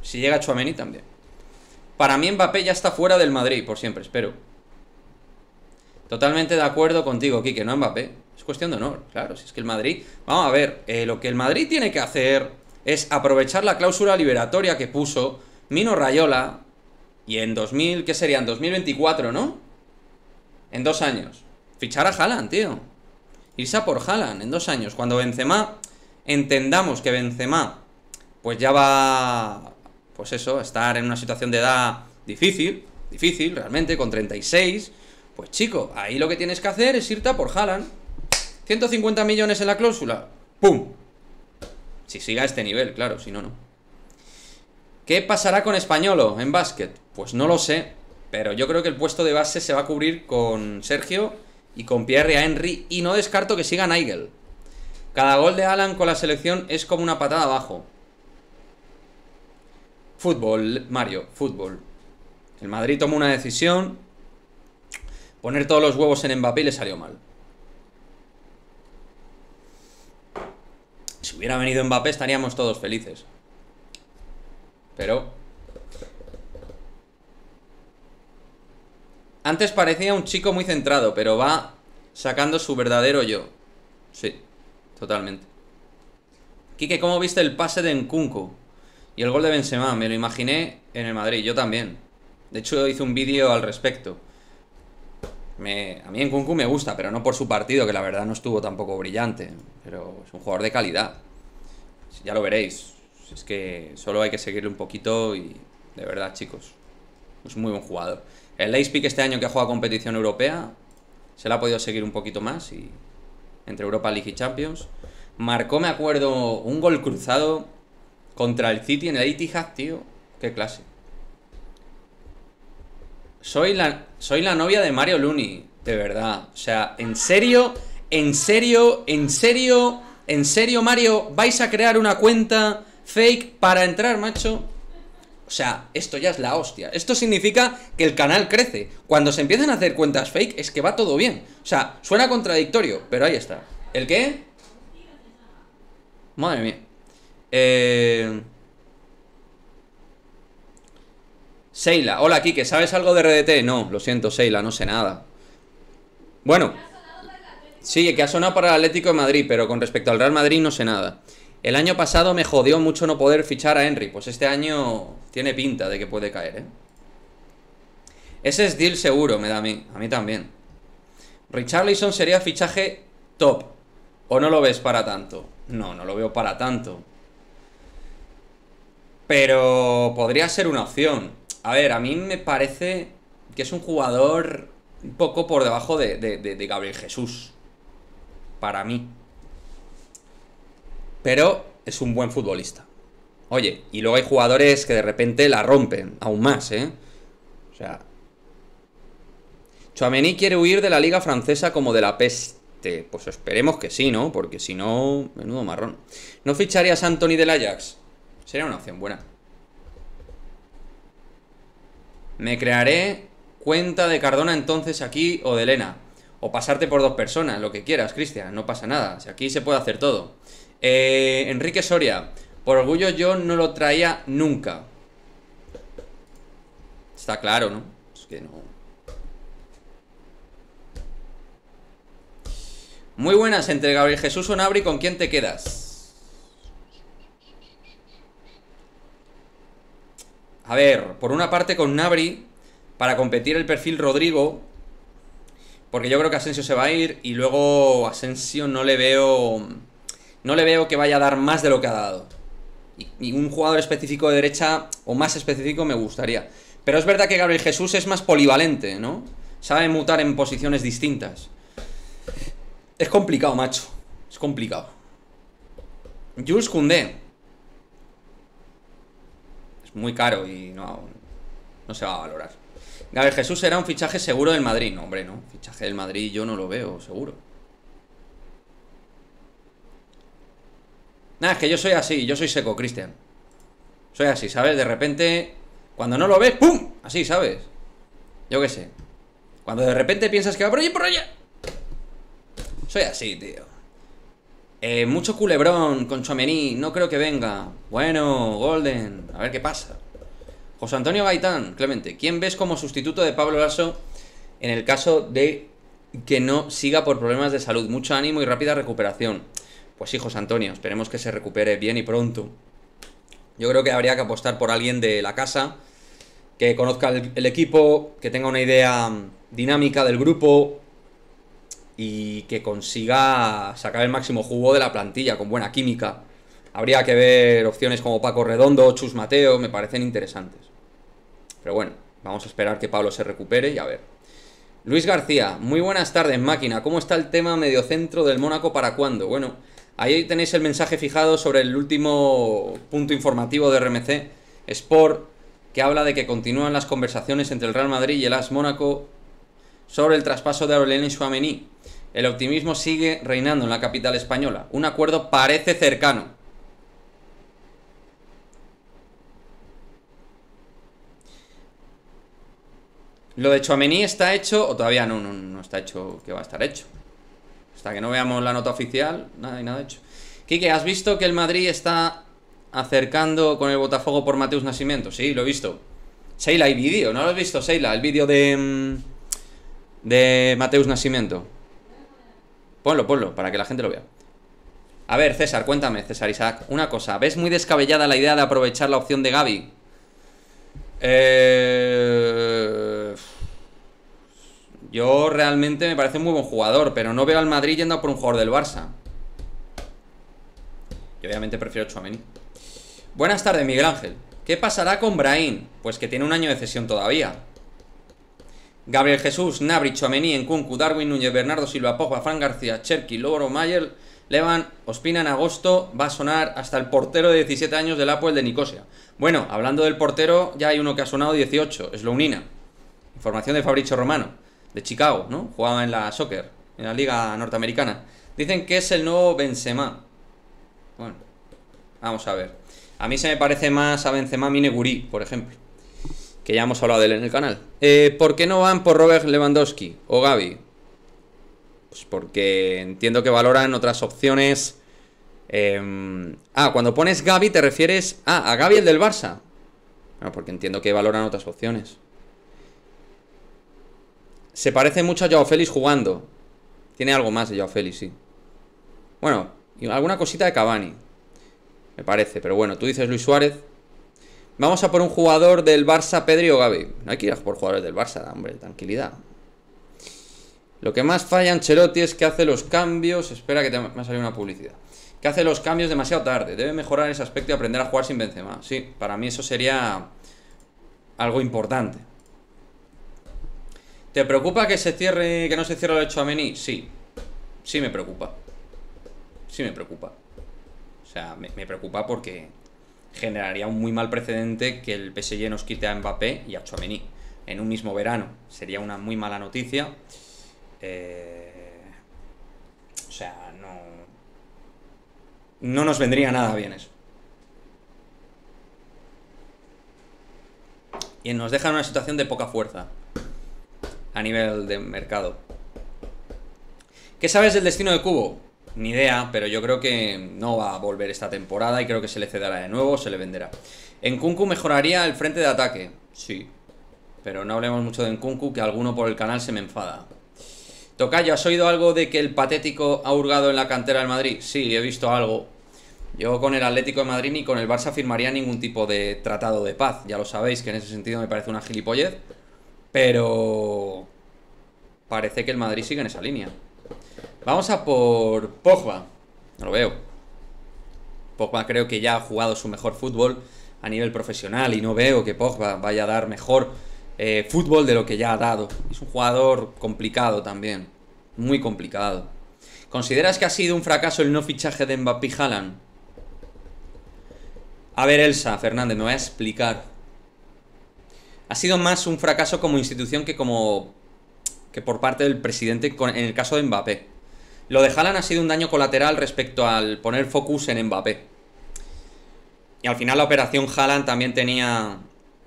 Si llega Chuameni también. Para mí Mbappé ya está fuera del Madrid, por siempre, espero. Totalmente de acuerdo contigo, Kike, no Mbappé. Es cuestión de honor, claro, si es que el Madrid... Vamos a ver, eh, lo que el Madrid tiene que hacer es aprovechar la cláusula liberatoria que puso Mino Rayola y en 2000, ¿qué sería? En 2024, ¿no? En dos años. Fichar a Haaland, tío. Irse a por Haaland en dos años. Cuando Benzema, entendamos que Benzema, pues ya va pues eso, estar en una situación de edad difícil, difícil realmente, con 36, pues chico, ahí lo que tienes que hacer es irte a por Haaland. 150 millones en la cláusula, ¡pum! Si siga este nivel, claro, si no, no. ¿Qué pasará con Españolo en básquet? Pues no lo sé, pero yo creo que el puesto de base se va a cubrir con Sergio y con Pierre a Henry y no descarto que siga Nigel. Cada gol de Alan con la selección es como una patada abajo. Fútbol, Mario, fútbol. El Madrid tomó una decisión. Poner todos los huevos en Mbappé le salió mal. Si hubiera venido Mbappé estaríamos todos felices. Pero... Antes parecía un chico muy centrado, pero va sacando su verdadero yo. Sí, totalmente. Quique, ¿cómo viste el pase de Nkunku? Y el gol de Benzema, me lo imaginé en el Madrid, yo también. De hecho, hice un vídeo al respecto. Me, a mí en Kunku me gusta, pero no por su partido, que la verdad no estuvo tampoco brillante. Pero es un jugador de calidad. Ya lo veréis. Es que solo hay que seguirle un poquito y de verdad, chicos. Es muy buen jugador. El pick este año que juega competición europea se la ha podido seguir un poquito más y entre Europa League y Champions. Marcó, me acuerdo, un gol cruzado contra el City en el Etihad, tío. Qué clase. Soy la, soy la novia de Mario Luni, de verdad. O sea, en serio, en serio, en serio, en serio, Mario, vais a crear una cuenta fake para entrar, macho. O sea, esto ya es la hostia. Esto significa que el canal crece. Cuando se empiezan a hacer cuentas fake es que va todo bien. O sea, suena contradictorio, pero ahí está. ¿El qué? Madre mía. Eh... Seila, hola Kike, ¿sabes algo de RDT? No, lo siento Seila, no sé nada. Bueno, sí, que ha sonado para el Atlético de Madrid, pero con respecto al Real Madrid no sé nada. El año pasado me jodió mucho no poder fichar a Henry, pues este año tiene pinta de que puede caer, ¿eh? Ese es deal seguro, me da a mí, a mí también. Richarlison sería fichaje top, ¿o no lo ves para tanto? No, no lo veo para tanto. Pero podría ser una opción. A ver, a mí me parece que es un jugador un poco por debajo de, Gabriel Jesús. Para mí. Pero es un buen futbolista. Oye, y luego hay jugadores que de repente la rompen, aún más, ¿eh? O sea... Chouameni quiere huir de la liga francesa como de la peste. Pues esperemos que sí, ¿no? Porque si no, menudo marrón. ¿No ficharías a Anthony del Ajax? Sería una opción buena. Me crearé cuenta de Cardona entonces aquí o de Elena. O pasarte por dos personas, lo que quieras, Cristian. No pasa nada. Si aquí se puede hacer todo. Eh, Enrique Soria. Por orgullo yo no lo traía nunca. Está claro, ¿no? Es que no. Muy buenas entre Gabriel Jesús Onabri. ¿Con quién te quedas? A ver, por una parte con Nabri, para competir el perfil Rodrigo, porque yo creo que Asensio se va a ir y luego Asensio no le veo... No le veo que vaya a dar más de lo que ha dado. Y, un jugador específico de derecha o más específico me gustaría. Pero es verdad que Gabriel Jesús es más polivalente, ¿no? Sabe mutar en posiciones distintas. Es complicado, macho. Es complicado. Jules Koundé muy caro y no, no se va a valorar. Gabriel Jesús será un fichaje seguro del Madrid. hombre, no. Fichaje del Madrid yo no lo veo seguro. Nada, es que yo soy así. Yo soy seco, Cristian. Soy así, ¿sabes? De repente, cuando no lo ves, ¡pum! Así, ¿sabes? Yo qué sé. Cuando de repente piensas que va por allí, por allá. Soy así, tío. Eh, mucho culebrón con Chomení, no creo que venga. Bueno, Golden, a ver qué pasa. José Antonio Gaitán, Clemente, ¿quién ves como sustituto de Pablo Lasso en el caso de que no siga por problemas de salud? Mucho ánimo y rápida recuperación. Pues sí, José Antonio, esperemos que se recupere bien y pronto. Yo creo que habría que apostar por alguien de la casa, que conozca el equipo, que tenga una idea mm, dinámica del grupo, y que consiga sacar el máximo jugo de la plantilla con buena química. Habría que ver opciones como Paco Redondo, Chus Mateo, me parecen interesantes. Pero bueno, vamos a esperar que Pablo se recupere y a ver. Luis García, muy buenas tardes, máquina. ¿Cómo está el tema mediocentro del Mónaco para cuándo? Bueno, ahí tenéis el mensaje fijado sobre el último punto informativo de RMC Sport, que habla de que continúan las conversaciones entre el Real Madrid y el AS Mónaco sobre el traspaso de Aurelien y el optimismo sigue reinando en la capital española. Un acuerdo parece cercano. Lo de Chuamení está hecho, o todavía no, no, está hecho, que va a estar hecho. Hasta que no veamos la nota oficial, nada y nada hecho. Quique, ¿has visto que el Madrid está acercando con el Botafogo por Mateus Nascimento? Sí, lo he visto. Seila, hay vídeo, ¿no lo has visto, Seila? El vídeo de. Mm, de Mateus Nascimento. Ponlo, ponlo, para que la gente lo vea. A ver, César, cuéntame, César Isaac, una cosa. ¿Ves muy descabellada la idea de aprovechar la opción de Gaby? Eh... Yo realmente me parece un muy buen jugador, pero no veo al Madrid yendo por un jugador del Barça. Yo obviamente prefiero Chuamen. Buenas tardes, Miguel Ángel. ¿Qué pasará con Brain? Pues que tiene un año de cesión todavía. Gabriel Jesús, Nabri, en Enkunku, Darwin Núñez, Bernardo Silva, Pogba, Fran García, Cherky, Loro, Mayer, Levan, Ospina agosto, va a sonar hasta el portero de 17 años del Apple de Nicosia. Bueno, hablando del portero, ya hay uno que ha sonado 18, Unina. Información de Fabricio Romano, de Chicago, ¿no? Jugaba en la soccer, en la liga norteamericana. Dicen que es el nuevo Benzema. Bueno, vamos a ver. A mí se me parece más a Benzema Mineguri, por ejemplo que ya hemos hablado de él en el canal. Eh, ¿Por qué no van por Robert Lewandowski o Gaby? Pues porque entiendo que valoran otras opciones. Em, ah, cuando pones Gaby te refieres. Ah, a Gaby el del Barça. Bueno, porque entiendo que valoran otras opciones. Se parece mucho a Joao Félix jugando. Tiene algo más de Joao Félix, sí. Bueno, alguna cosita de Cavani. Me parece, pero bueno, tú dices Luis Suárez. Vamos a por un jugador del Barça, Pedro, o No hay que ir a por jugadores del Barça, hombre, tranquilidad. Lo que más falla Ancelotti es que hace los cambios. Espera que te me ha salido una publicidad. Que hace los cambios demasiado tarde. Debe mejorar ese aspecto y aprender a jugar sin Benzema. Sí, para mí eso sería algo importante. ¿Te preocupa que se cierre, que no se cierre el hecho a Meni? Sí. Sí me preocupa. Sí me preocupa. O sea, me preocupa porque generaría un muy mal precedente que el PSG nos quite a Mbappé y a Chouameni en un mismo verano. Sería una muy mala noticia. Eh, o sea, no... No nos vendría nada bien eso. Y nos deja en una situación de poca fuerza a nivel de mercado. ¿Qué sabes del destino de Cubo? ni idea, pero yo creo que no va a volver esta temporada y creo que se le cederá de nuevo, se le venderá. en Kunku mejoraría el frente de ataque, sí, pero no hablemos mucho de Nkunku, que alguno por el canal se me enfada. Tocayo, ¿has oído algo de que el patético ha hurgado en la cantera del Madrid? Sí, he visto algo. Yo con el Atlético de Madrid ni con el Barça firmaría ningún tipo de tratado de paz. Ya lo sabéis que en ese sentido me parece una gilipollez. Pero parece que el Madrid sigue en esa línea. Vamos a por Pogba. No lo veo. Pogba creo que ya ha jugado su mejor fútbol a nivel profesional y no veo que Pogba vaya a dar mejor eh, fútbol de lo que ya ha dado. Es un jugador complicado también. Muy complicado. ¿Consideras que ha sido un fracaso el no fichaje de Mbappé Jalan? A ver, Elsa Fernández, me voy a explicar. Ha sido más un fracaso como institución que como que por parte del presidente en el caso de Mbappé. Lo de Haaland ha sido un daño colateral respecto al poner focus en Mbappé. Y al final la operación Haaland también tenía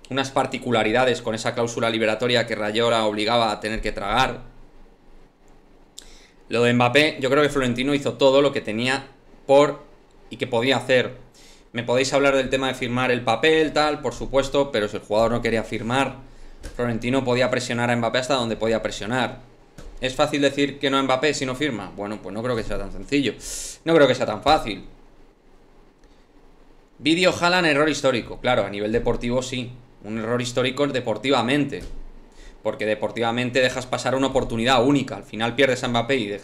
unas particularidades con esa cláusula liberatoria que Rayola obligaba a tener que tragar. Lo de Mbappé, yo creo que Florentino hizo todo lo que tenía por y que podía hacer. Me podéis hablar del tema de firmar el papel, tal, por supuesto, pero si el jugador no quería firmar, Florentino podía presionar a Mbappé hasta donde podía presionar. ¿Es fácil decir que no a Mbappé si no firma? Bueno, pues no creo que sea tan sencillo. No creo que sea tan fácil. Vídeo Haaland error histórico. Claro, a nivel deportivo sí. Un error histórico deportivamente. Porque deportivamente dejas pasar una oportunidad única. Al final pierdes a Mbappé y,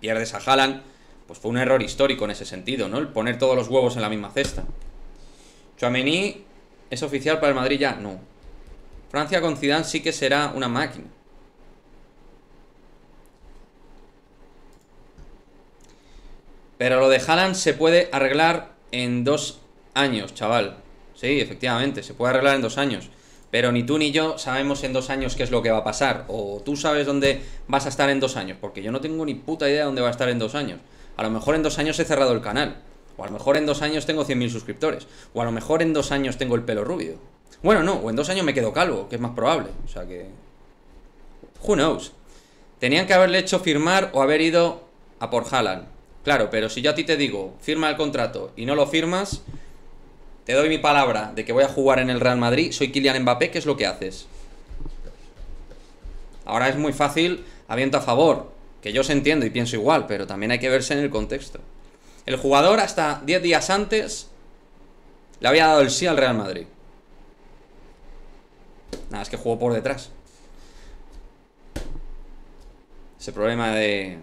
pierdes a Haaland. Pues fue un error histórico en ese sentido, ¿no? El poner todos los huevos en la misma cesta. Chouameni es oficial para el Madrid ya. No. Francia con Zidane sí que será una máquina. Pero lo de Haaland se puede arreglar en dos años, chaval. Sí, efectivamente, se puede arreglar en dos años. Pero ni tú ni yo sabemos en dos años qué es lo que va a pasar. O tú sabes dónde vas a estar en dos años. Porque yo no tengo ni puta idea de dónde va a estar en dos años. A lo mejor en dos años he cerrado el canal. O a lo mejor en dos años tengo 100.000 suscriptores. O a lo mejor en dos años tengo el pelo rubio. Bueno, no, o en dos años me quedo calvo, que es más probable. O sea que... Who knows? Tenían que haberle hecho firmar o haber ido a por Haaland. Claro, pero si yo a ti te digo, firma el contrato y no lo firmas, te doy mi palabra de que voy a jugar en el Real Madrid, soy Kylian Mbappé, ¿qué es lo que haces? Ahora es muy fácil, aviento a favor, que yo se entiendo y pienso igual, pero también hay que verse en el contexto. El jugador hasta 10 días antes le había dado el sí al Real Madrid. Nada, es que jugó por detrás. Ese problema de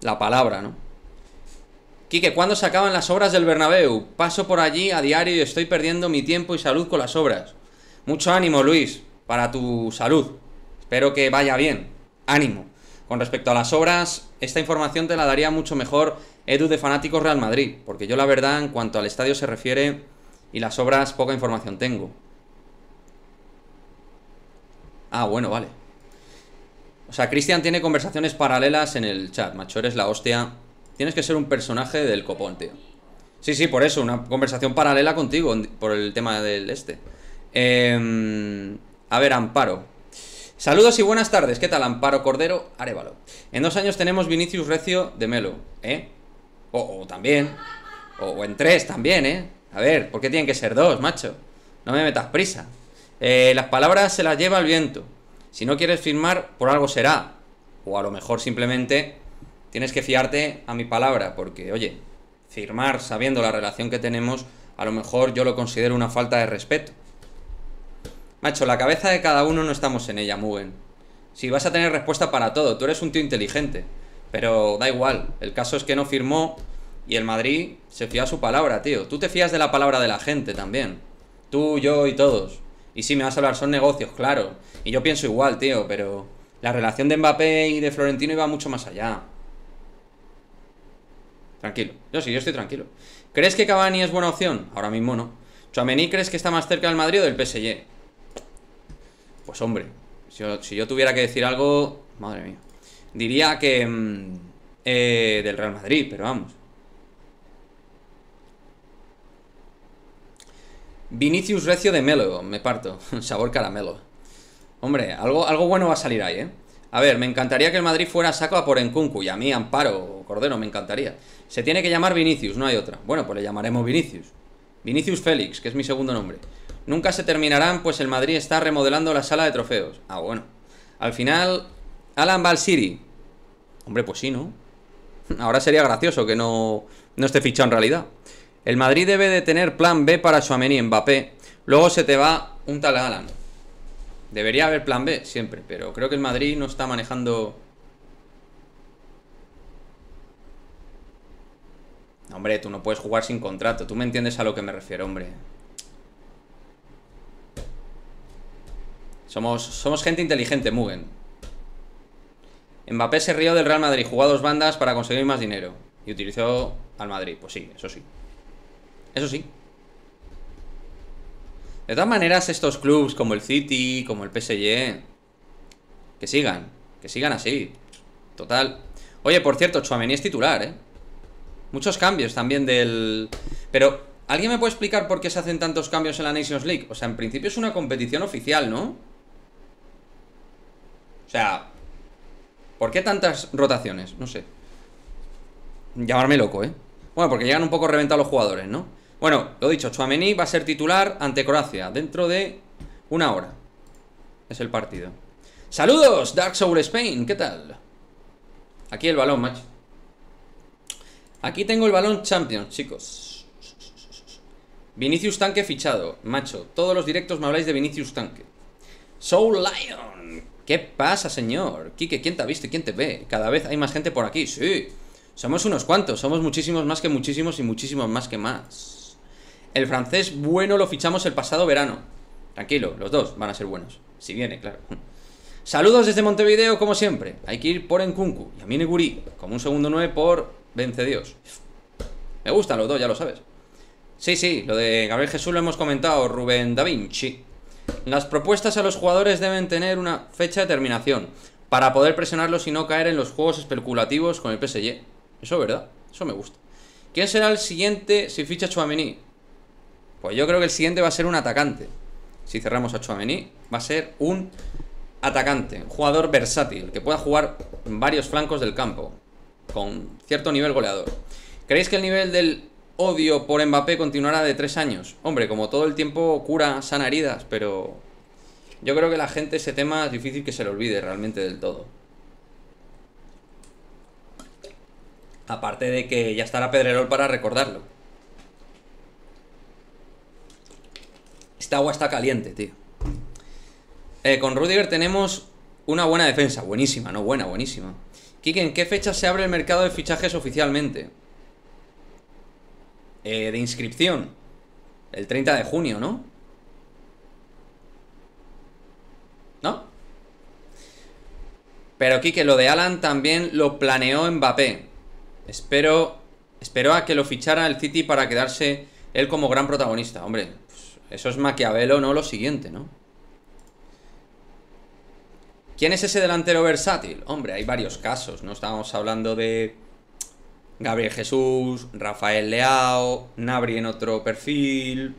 la palabra, ¿no? Quique, ¿cuándo se acaban las obras del Bernabéu? Paso por allí a diario y estoy perdiendo mi tiempo y salud con las obras. Mucho ánimo, Luis, para tu salud. Espero que vaya bien. Ánimo. Con respecto a las obras, esta información te la daría mucho mejor Edu de Fanáticos Real Madrid, porque yo la verdad en cuanto al estadio se refiere y las obras poca información tengo. Ah, bueno, vale. O sea, Cristian tiene conversaciones paralelas en el chat, macho, eres la hostia. Tienes que ser un personaje del copón, tío. Sí, sí, por eso, una conversación paralela contigo por el tema del este. Em, a ver, Amparo. Saludos y buenas tardes. ¿Qué tal, Amparo Cordero Arevalo? En dos años tenemos Vinicius Recio de Melo, ¿eh? O, también. O, en tres también, ¿eh? A ver, ¿por qué tienen que ser dos, macho? No me metas prisa. Eh, las palabras se las lleva el viento. Si no quieres firmar, por algo será. O a lo mejor simplemente tienes que fiarte a mi palabra, porque, oye, firmar sabiendo la relación que tenemos, a lo mejor yo lo considero una falta de respeto. Macho, la cabeza de cada uno no estamos en ella, Mugen. Si vas a tener respuesta para todo, tú eres un tío inteligente. Pero da igual, el caso es que no firmó y el Madrid se fió a su palabra, tío. Tú te fías de la palabra de la gente también. Tú, yo y todos. Y sí, me vas a hablar, son negocios, claro. Y yo pienso igual, tío, pero la relación de Mbappé y de Florentino iba mucho más allá. Tranquilo. Yo sí, yo estoy tranquilo. ¿Crees que Cavani es buena opción? Ahora mismo no. ¿Chuamení crees que está más cerca del Madrid o del PSG? Pues hombre, si yo, tuviera que decir algo... Madre mía. Diría que... Mm, eh, del Real Madrid, pero vamos. Vinicius Recio de Melo, me parto. Sabor caramelo. Hombre, algo, algo bueno va a salir ahí, ¿eh? A ver, me encantaría que el Madrid fuera saco a por Encuncu y a mí Amparo, Cordero, me encantaría. Se tiene que llamar Vinicius, no hay otra. Bueno, pues le llamaremos Vinicius. Vinicius Félix, que es mi segundo nombre. Nunca se terminarán, pues el Madrid está remodelando la sala de trofeos. Ah, bueno. Al final, Alan Balsiri. Hombre, pues sí, ¿no? Ahora sería gracioso que no, no esté fichado en realidad. El Madrid debe de tener plan B para su y Mbappé. Luego se te va un tal Alan. Debería haber plan B siempre, pero creo que el Madrid no está manejando Hombre, tú no puedes jugar sin contrato. Tú me entiendes a lo que me refiero, hombre. Somos, somos gente inteligente, Mugen. Mbappé se rió del Real Madrid, jugó a dos bandas para conseguir más dinero. Y utilizó al Madrid. Pues sí, eso sí. Eso sí. De todas maneras, estos clubes como el City, como el PSG, que sigan, que sigan así. Total. Oye, por cierto, Chuamení es titular, ¿eh? Muchos cambios también del... Pero, ¿alguien me puede explicar por qué se hacen tantos cambios en la Nations League? O sea, en principio es una competición oficial, ¿no? O sea, ¿por qué tantas rotaciones? No sé. Llamarme loco, ¿eh? Bueno, porque llegan un poco reventados los jugadores, ¿no? Bueno, lo dicho, Chuamení va a ser titular ante Croacia dentro de una hora. Es el partido. ¡Saludos, Dark Soul Spain! ¿Qué tal? Aquí el balón, macho. Aquí tengo el balón champion, chicos. Vinicius Tanque fichado. Macho, todos los directos me habláis de Vinicius Tanque. Soul Lion. ¿Qué pasa, señor? Quique, ¿quién te ha visto y quién te ve? Cada vez hay más gente por aquí, sí. Somos unos cuantos, somos muchísimos más que muchísimos y muchísimos más que más. El francés bueno lo fichamos el pasado verano. Tranquilo, los dos van a ser buenos. Si viene, claro. Saludos desde Montevideo, como siempre. Hay que ir por Enkunku. y a mí como un segundo nueve, por Vence Dios. Me gustan los dos, ya lo sabes. Sí, sí, lo de Gabriel Jesús lo hemos comentado, Rubén Da Vinci. Las propuestas a los jugadores deben tener una fecha de terminación para poder presionarlos y no caer en los juegos especulativos con el PSG. Eso es verdad, eso me gusta. ¿Quién será el siguiente si ficha Chuamení? Pues yo creo que el siguiente va a ser un atacante. Si cerramos a Chuamení, va a ser un atacante, un jugador versátil, que pueda jugar en varios flancos del campo con cierto nivel goleador. ¿Creéis que el nivel del odio por Mbappé continuará de tres años? Hombre, como todo el tiempo cura, sana heridas, pero yo creo que la gente ese tema es difícil que se le olvide realmente del todo. Aparte de que ya estará Pedrerol para recordarlo. Esta agua está caliente, tío. Eh, con Rudiger tenemos una buena defensa. Buenísima, no buena, buenísima. Kike, ¿en qué fecha se abre el mercado de fichajes oficialmente? Eh, de inscripción. El 30 de junio, ¿no? ¿No? Pero Kike, lo de Alan también lo planeó Mbappé. Espero. Esperó a que lo fichara el City para quedarse él como gran protagonista. Hombre, pues, eso es Maquiavelo, no lo siguiente, ¿no? ¿Quién es ese delantero versátil? Hombre, hay varios casos, ¿no? Estábamos hablando de Gabriel Jesús, Rafael Leao, Nabri en otro perfil,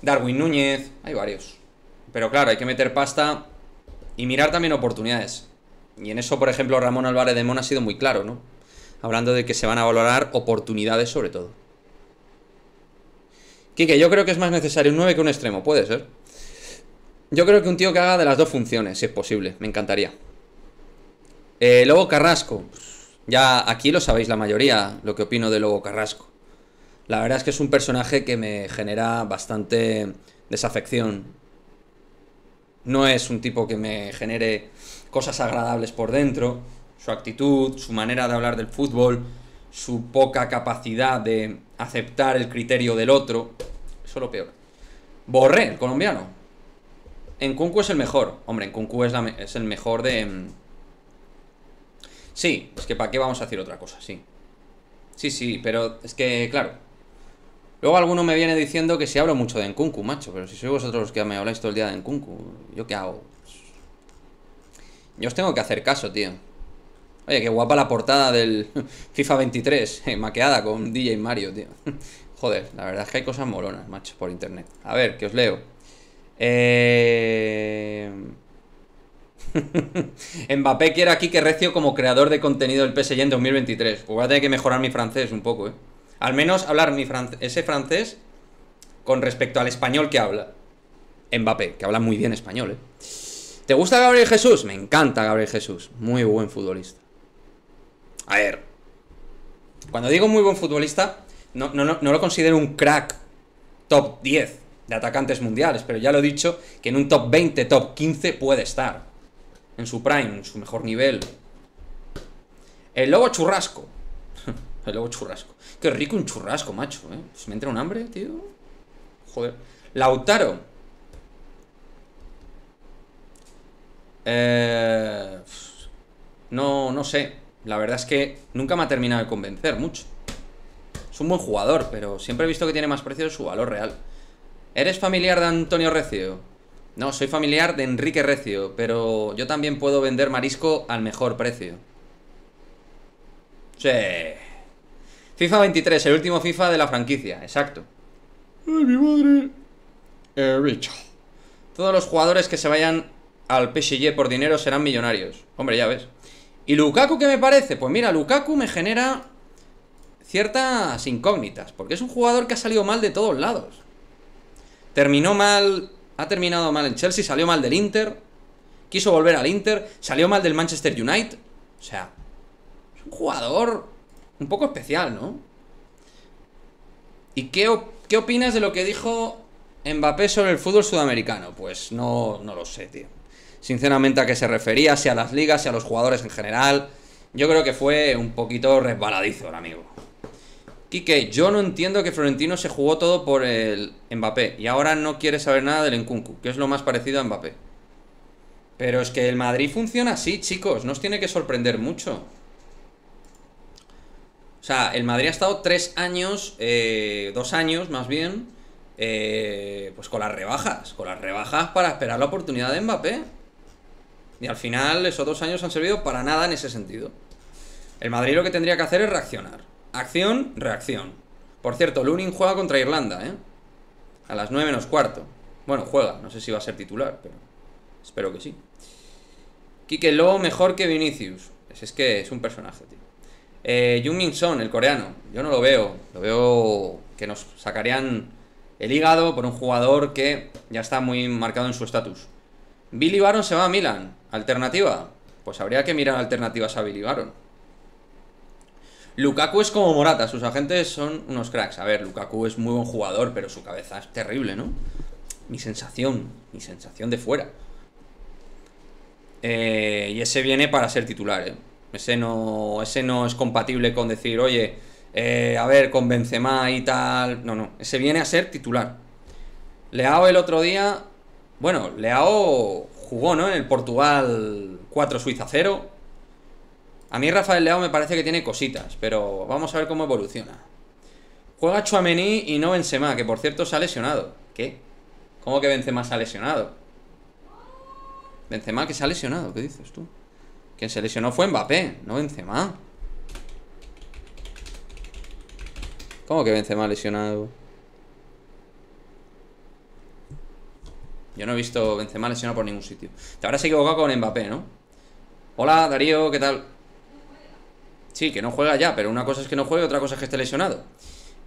Darwin Núñez, hay varios. Pero claro, hay que meter pasta y mirar también oportunidades. Y en eso, por ejemplo, Ramón Álvarez de Mon ha sido muy claro, ¿no? Hablando de que se van a valorar oportunidades sobre todo. Quique, yo creo que es más necesario un 9 que un extremo, puede ser. Yo creo que un tío que haga de las dos funciones, si es posible. Me encantaría. Eh, Lobo Carrasco. Pues, ya aquí lo sabéis la mayoría, lo que opino de Lobo Carrasco. La verdad es que es un personaje que me genera bastante desafección. No es un tipo que me genere cosas agradables por dentro. Su actitud, su manera de hablar del fútbol, su poca capacidad de aceptar el criterio del otro. Eso lo peor. Borré, el colombiano. En Kunku es el mejor. Hombre, en Kunku es, es el mejor de... Mm, sí, es que para qué vamos a hacer otra cosa, sí. Sí, sí, pero es que, claro. Luego alguno me viene diciendo que si hablo mucho de Nkunku, macho, pero si sois vosotros los que me habláis todo el día de ¿yo qué hago? Yo os tengo que hacer caso, tío. Oye, qué guapa la portada del FIFA 23, eh, maqueada con DJ Mario, tío. Joder, la verdad es que hay cosas molonas, macho, por internet. A ver, que os leo. Eh... Mbappé quiere aquí que recio como creador de contenido del PSG en 2023. Pues voy a tener que mejorar mi francés un poco, ¿eh? Al menos hablar mi ese francés con respecto al español que habla. Mbappé, que habla muy bien español, ¿eh? ¿Te gusta Gabriel Jesús? Me encanta Gabriel Jesús. Muy buen futbolista. A ver. Cuando digo muy buen futbolista, no, no lo considero un crack top 10 atacantes mundiales, pero ya lo he dicho, que en un top 20, top 15 puede estar. En su prime, en su mejor nivel. El lobo churrasco. El lobo churrasco. Qué rico un churrasco, macho, ¿eh? me entra un hambre, tío. Joder. Lautaro. Eh, no, no sé. La verdad es que nunca me ha terminado de convencer mucho. Es un buen jugador, pero siempre he visto que tiene más precio de su valor real. ¿Eres familiar de Antonio Recio? No, soy familiar de Enrique Recio, pero yo también puedo vender marisco al mejor precio. Sí. FIFA 23, el último FIFA de la franquicia, exacto. Ay, mi madre. Eh, Todos los jugadores que se vayan al PSG por dinero serán millonarios. Hombre, ya ves. ¿Y Lukaku qué me parece? Pues mira, Lukaku me genera ciertas incógnitas, porque es un jugador que ha salido mal de todos lados. Terminó mal, ha terminado mal en Chelsea, salió mal del Inter, quiso volver al Inter, salió mal del Manchester United. O sea, es un jugador un poco especial, ¿no? ¿Y qué, opinas de lo que dijo Mbappé sobre el fútbol sudamericano? Pues no, no lo sé, tío. Sinceramente, a qué se refería, si a las ligas, si a los jugadores en general. Yo creo que fue un poquito resbaladizo amigo. Quique, yo no entiendo que Florentino se jugó todo por el Mbappé y ahora no quiere saber nada del Nkunku, que es lo más parecido a Mbappé. Pero es que el Madrid funciona así, chicos, No os tiene que sorprender mucho. O sea, el Madrid ha estado tres años, eh, dos años más bien, eh, pues con las rebajas, con las rebajas para esperar la oportunidad de Mbappé. Y al final esos dos años han servido para nada en ese sentido. El Madrid lo que tendría que hacer es reaccionar. Acción, reacción. Por cierto, Lunin juega contra Irlanda, ¿eh? A las 9 menos cuarto. Bueno, juega. No sé si va a ser titular, pero espero que sí. Kike Lo mejor que Vinicius. es que es un personaje, tío. Eh, Min Son, el coreano. Yo no lo veo. Lo veo que nos sacarían el hígado por un jugador que ya está muy marcado en su estatus. Billy Baron se va a Milan. Alternativa. Pues habría que mirar alternativas a Billy Baron. Lukaku es como Morata, sus agentes son unos cracks. A ver, Lukaku es muy buen jugador, pero su cabeza es terrible, ¿no? Mi sensación, mi sensación de fuera. Eh, y ese viene para ser titular, ¿eh? Ese no, ese no es compatible con decir, oye, eh, a ver, con Benzema y tal. No, no, ese viene a ser titular. Leao el otro día, bueno, Leao jugó, ¿no? En el Portugal 4 Suiza 0. A mí Rafael Leao me parece que tiene cositas, pero vamos a ver cómo evoluciona. Juega Chuamení y no Benzema, que por cierto se ha lesionado. ¿Qué? ¿Cómo que Benzema se ha lesionado? Benzema que se ha lesionado, ¿qué dices tú? Quien se lesionó fue Mbappé, no Benzema. ¿Cómo que Benzema lesionado? Yo no he visto Benzema lesionado por ningún sitio. Te habrás equivocado con Mbappé, ¿no? Hola, Darío, ¿qué tal? Sí, que no juega ya, pero una cosa es que no juegue, otra cosa es que esté lesionado.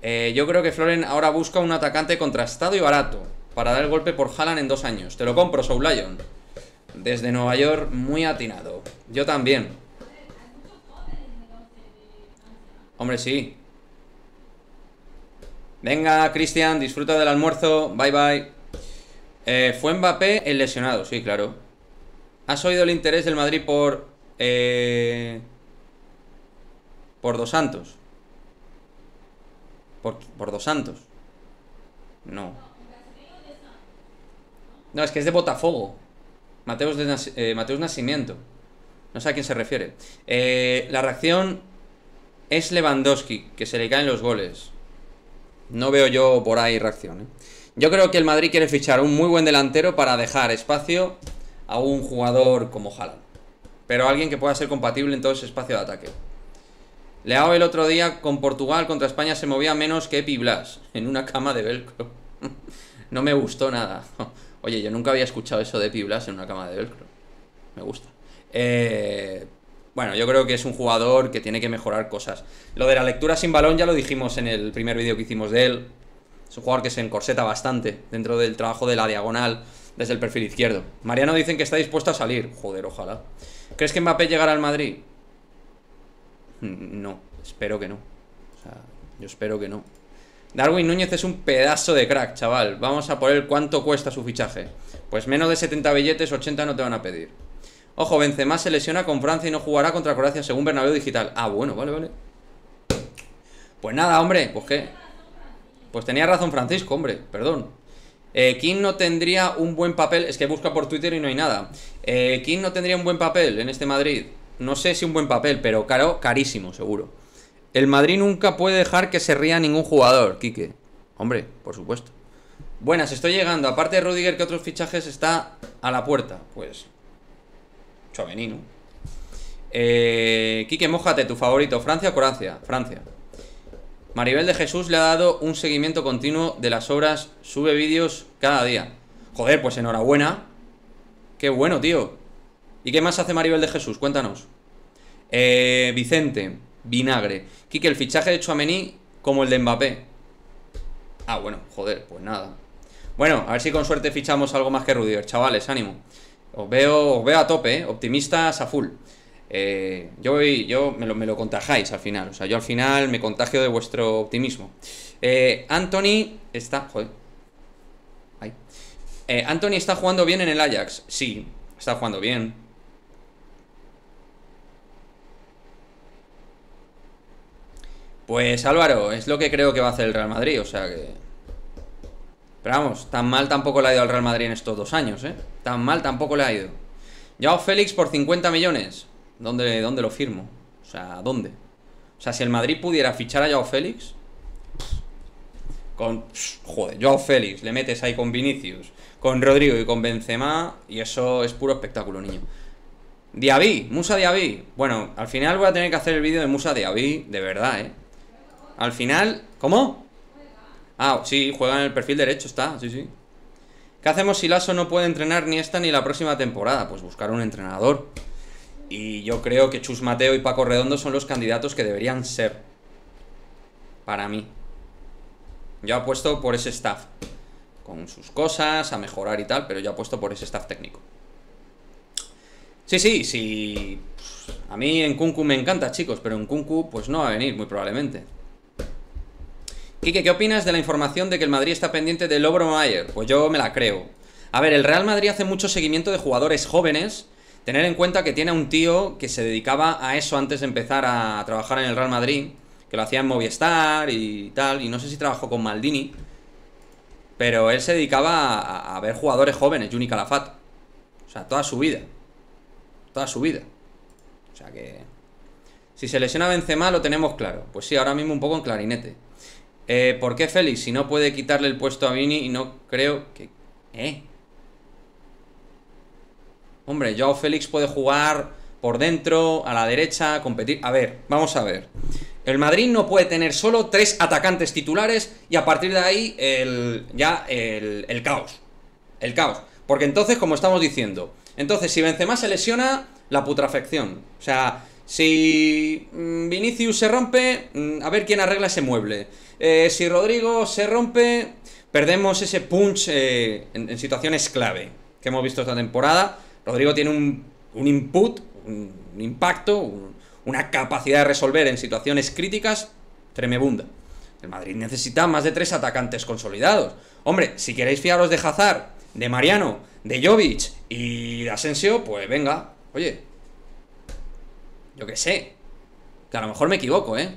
Eh, yo creo que Floren ahora busca un atacante contrastado y barato para dar el golpe por Haaland en dos años. Te lo compro, Soul Lion. Desde Nueva York, muy atinado. Yo también. Hombre, sí. Venga, Cristian, disfruta del almuerzo. Bye, bye. Eh, fue Mbappé el lesionado, sí, claro. ¿Has oído el interés del Madrid por... Eh... Por dos santos. Por, dos santos. No. No, es que es de Botafogo. Mateus, eh, Mateus Nacimiento. No sé a quién se refiere. Eh, la reacción es Lewandowski, que se le caen los goles. No veo yo por ahí reacción. ¿eh? Yo creo que el Madrid quiere fichar un muy buen delantero para dejar espacio a un jugador como Haaland. Pero alguien que pueda ser compatible en todo ese espacio de ataque. Leao el otro día con Portugal contra España se movía menos que Epi Blas, en una cama de velcro. no me gustó nada. Oye, yo nunca había escuchado eso de Epi Blas en una cama de velcro. Me gusta. Eh, bueno, yo creo que es un jugador que tiene que mejorar cosas. Lo de la lectura sin balón ya lo dijimos en el primer vídeo que hicimos de él. Es un jugador que se encorseta bastante dentro del trabajo de la diagonal desde el perfil izquierdo. Mariano dicen que está dispuesto a salir. Joder, ojalá. ¿Crees que Mbappé llegará al Madrid? Mm, no, espero que no. O sea, yo espero que no. Darwin Núñez es un pedazo de crack, chaval. Vamos a por cuánto cuesta su fichaje. Pues menos de 70 billetes, 80 no te van a pedir. Ojo, Benzema se lesiona con Francia y no jugará contra Croacia según Bernabéu Digital. Ah, bueno, vale, vale. Pues nada, hombre, pues qué. Pues tenía razón Francisco, hombre, perdón. Eh, no tendría un buen papel. Es que busca por Twitter y no hay nada. Eh, no tendría un buen papel en este Madrid no sé si un buen papel, pero caro, carísimo, seguro. El Madrid nunca puede dejar que se ría ningún jugador, Quique. Hombre, por supuesto. Buenas, estoy llegando. Aparte de Rodiger, que otros fichajes está a la puerta? Pues. Chovení, ¿no? Eh, Quique, mójate, tu favorito, Francia o Croacia? Francia. Maribel de Jesús le ha dado un seguimiento continuo de las obras, sube vídeos cada día. Joder, pues enhorabuena. Qué bueno, tío. ¿Y qué más hace Maribel de Jesús? Cuéntanos. Eh, Vicente, Vinagre. Quique, el fichaje de Chouameni como el de Mbappé. Ah, bueno, joder, pues nada. Bueno, a ver si con suerte fichamos algo más que Rudiger. Chavales, ánimo. Os veo, veo a tope, eh. optimistas a full. Eh, yo voy, yo me lo, me al final. O sea, yo al final me contagio de vuestro optimismo. Eh, Anthony está. Joder. Eh, Anthony está jugando bien en el Ajax. Sí, está jugando bien. Pues Álvaro, es lo que creo que va a hacer el Real Madrid, o sea que... Pero vamos, tan mal tampoco le ha ido al Real Madrid en estos dos años, ¿eh? Tan mal tampoco le ha ido. Yao Félix por 50 millones. ¿Dónde, ¿Dónde lo firmo? O sea, ¿dónde? O sea, si el Madrid pudiera fichar a Yao Félix... Con... Joder, Joao Félix, le metes ahí con Vinicius, con Rodrigo y con Benzema... Y eso es puro espectáculo, niño. Diaby, Musa Diaby. Bueno, al final voy a tener que hacer el vídeo de Musa Diaby, de verdad, ¿eh? Al final... ¿Cómo? Ah, sí, juega en el perfil derecho, está, sí, sí. ¿Qué hacemos si Lasso no puede entrenar ni esta ni la próxima temporada? Pues buscar un entrenador. Y yo creo que Chus Mateo y Paco Redondo son los candidatos que deberían ser. Para mí. Yo apuesto por ese staff. Con sus cosas, a mejorar y tal, pero yo apuesto por ese staff técnico. Sí, sí, sí. Pues, a mí en Kunku me encanta, chicos, pero en Kunku pues no va a venir, muy probablemente. Quique, ¿qué opinas de la información de que el Madrid está pendiente del Lobro Mayer? Pues yo me la creo. A ver, el Real Madrid hace mucho seguimiento de jugadores jóvenes. Tener en cuenta que tiene un tío que se dedicaba a eso antes de empezar a trabajar en el Real Madrid, que lo hacía en Movistar y tal, y no sé si trabajó con Maldini, pero él se dedicaba a, ver jugadores jóvenes, Juni Calafat. O sea, toda su vida. Toda su vida. O sea que... Si se lesiona Benzema lo tenemos claro. Pues sí, ahora mismo un poco en clarinete. Eh, ¿Por qué Félix? Si no puede quitarle el puesto a Vini y no creo que... ¿Eh? Hombre, yo Félix puede jugar por dentro, a la derecha, competir... A ver, vamos a ver. El Madrid no puede tener solo tres atacantes titulares y a partir de ahí el, ya el, el caos. El caos. Porque entonces, como estamos diciendo, entonces si Benzema se lesiona, la putrafección. O sea, si mm, Vinicius se rompe, mm, a ver quién arregla ese mueble. Eh, si Rodrigo se rompe, perdemos ese punch eh, en, situaciones clave que hemos visto esta temporada. Rodrigo tiene un, input, un, impacto, una capacidad de resolver en situaciones críticas tremebunda. El Madrid necesita más de tres atacantes consolidados. Hombre, si queréis fiaros de Hazard, de Mariano, de Jovic y de Asensio, pues venga, oye. Yo qué sé. Que a lo mejor me equivoco, ¿eh?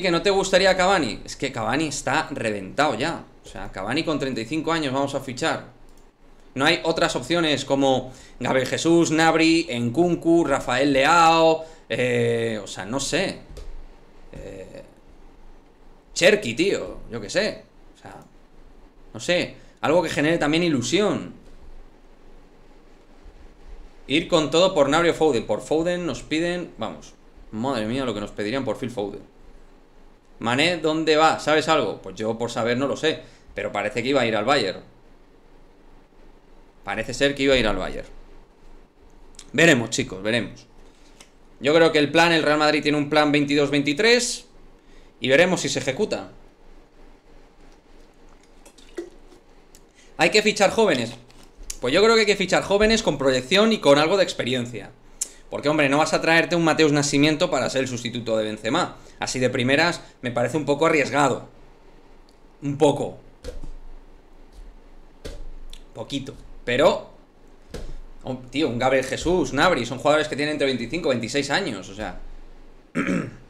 que ¿no te gustaría Cavani? Es que Cavani está reventado ya. O sea, Cavani con 35 años vamos a fichar. No hay otras opciones como Gabriel Jesús, Nabri, Enkunku, Rafael Leao. Eh, o sea, no sé. Eh, Cherky, tío. Yo qué sé. O sea, no sé. Algo que genere también ilusión. Ir con todo por Nabri o Foden. Por Foden nos piden. Vamos. Madre mía, lo que nos pedirían por Phil Foden. Mané, ¿dónde va? ¿Sabes algo? Pues yo por saber no lo sé, pero parece que iba a ir al Bayern. Parece ser que iba a ir al Bayern. Veremos, chicos, veremos. Yo creo que el plan, el Real Madrid tiene un plan 22-23 y veremos si se ejecuta. ¿Hay que fichar jóvenes? Pues yo creo que hay que fichar jóvenes con proyección y con algo de experiencia. Porque, hombre, no vas a traerte un Mateus Nacimiento para ser el sustituto de Benzema. Así de primeras, me parece un poco arriesgado. Un poco. Poquito. Pero... Oh, tío, un Gabriel Jesús, un Abri, son jugadores que tienen entre 25 y 26 años, o sea...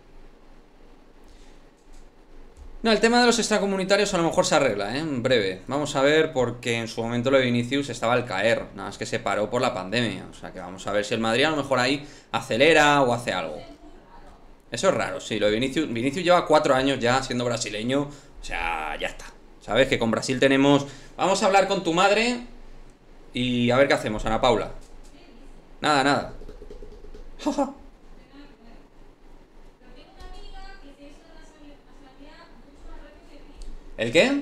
No, el tema de los extracomunitarios a lo mejor se arregla, ¿eh? En breve. Vamos a ver, porque en su momento lo de Vinicius estaba al caer, nada más que se paró por la pandemia. O sea que vamos a ver si el Madrid a lo mejor ahí acelera o hace algo. Eso es raro, sí, lo de Vinicius. Vinicius lleva cuatro años ya siendo brasileño, o sea, ya está. Sabes que con Brasil tenemos. Vamos a hablar con tu madre y a ver qué hacemos, Ana Paula. Nada, nada. Jaja. ¿El qué?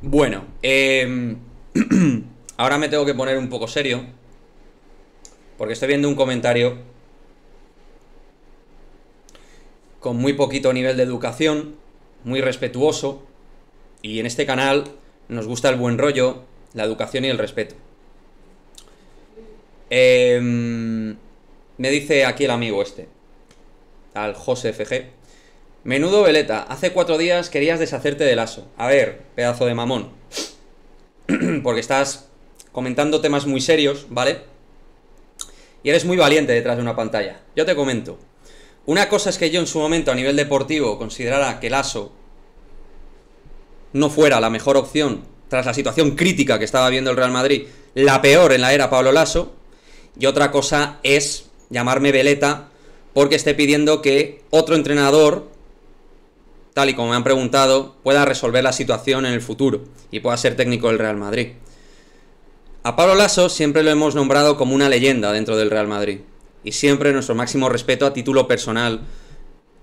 Bueno, em, ahora me tengo que poner un poco serio. Porque estoy viendo un comentario con muy poquito nivel de educación, muy respetuoso. Y en este canal nos gusta el buen rollo, la educación y el respeto. Em, me dice aquí el amigo este al José FG. Menudo veleta, hace cuatro días querías deshacerte del aso. A ver, pedazo de mamón. Porque estás comentando temas muy serios, ¿vale? Y eres muy valiente detrás de una pantalla. Yo te comento. Una cosa es que yo en su momento a nivel deportivo considerara que el aso no fuera la mejor opción tras la situación crítica que estaba viendo el Real Madrid, la peor en la era Pablo Lasso, y otra cosa es llamarme veleta porque esté pidiendo que otro entrenador, tal y como me han preguntado, pueda resolver la situación en el futuro y pueda ser técnico del Real Madrid. A Pablo Lasso siempre lo hemos nombrado como una leyenda dentro del Real Madrid y siempre nuestro máximo respeto a título personal,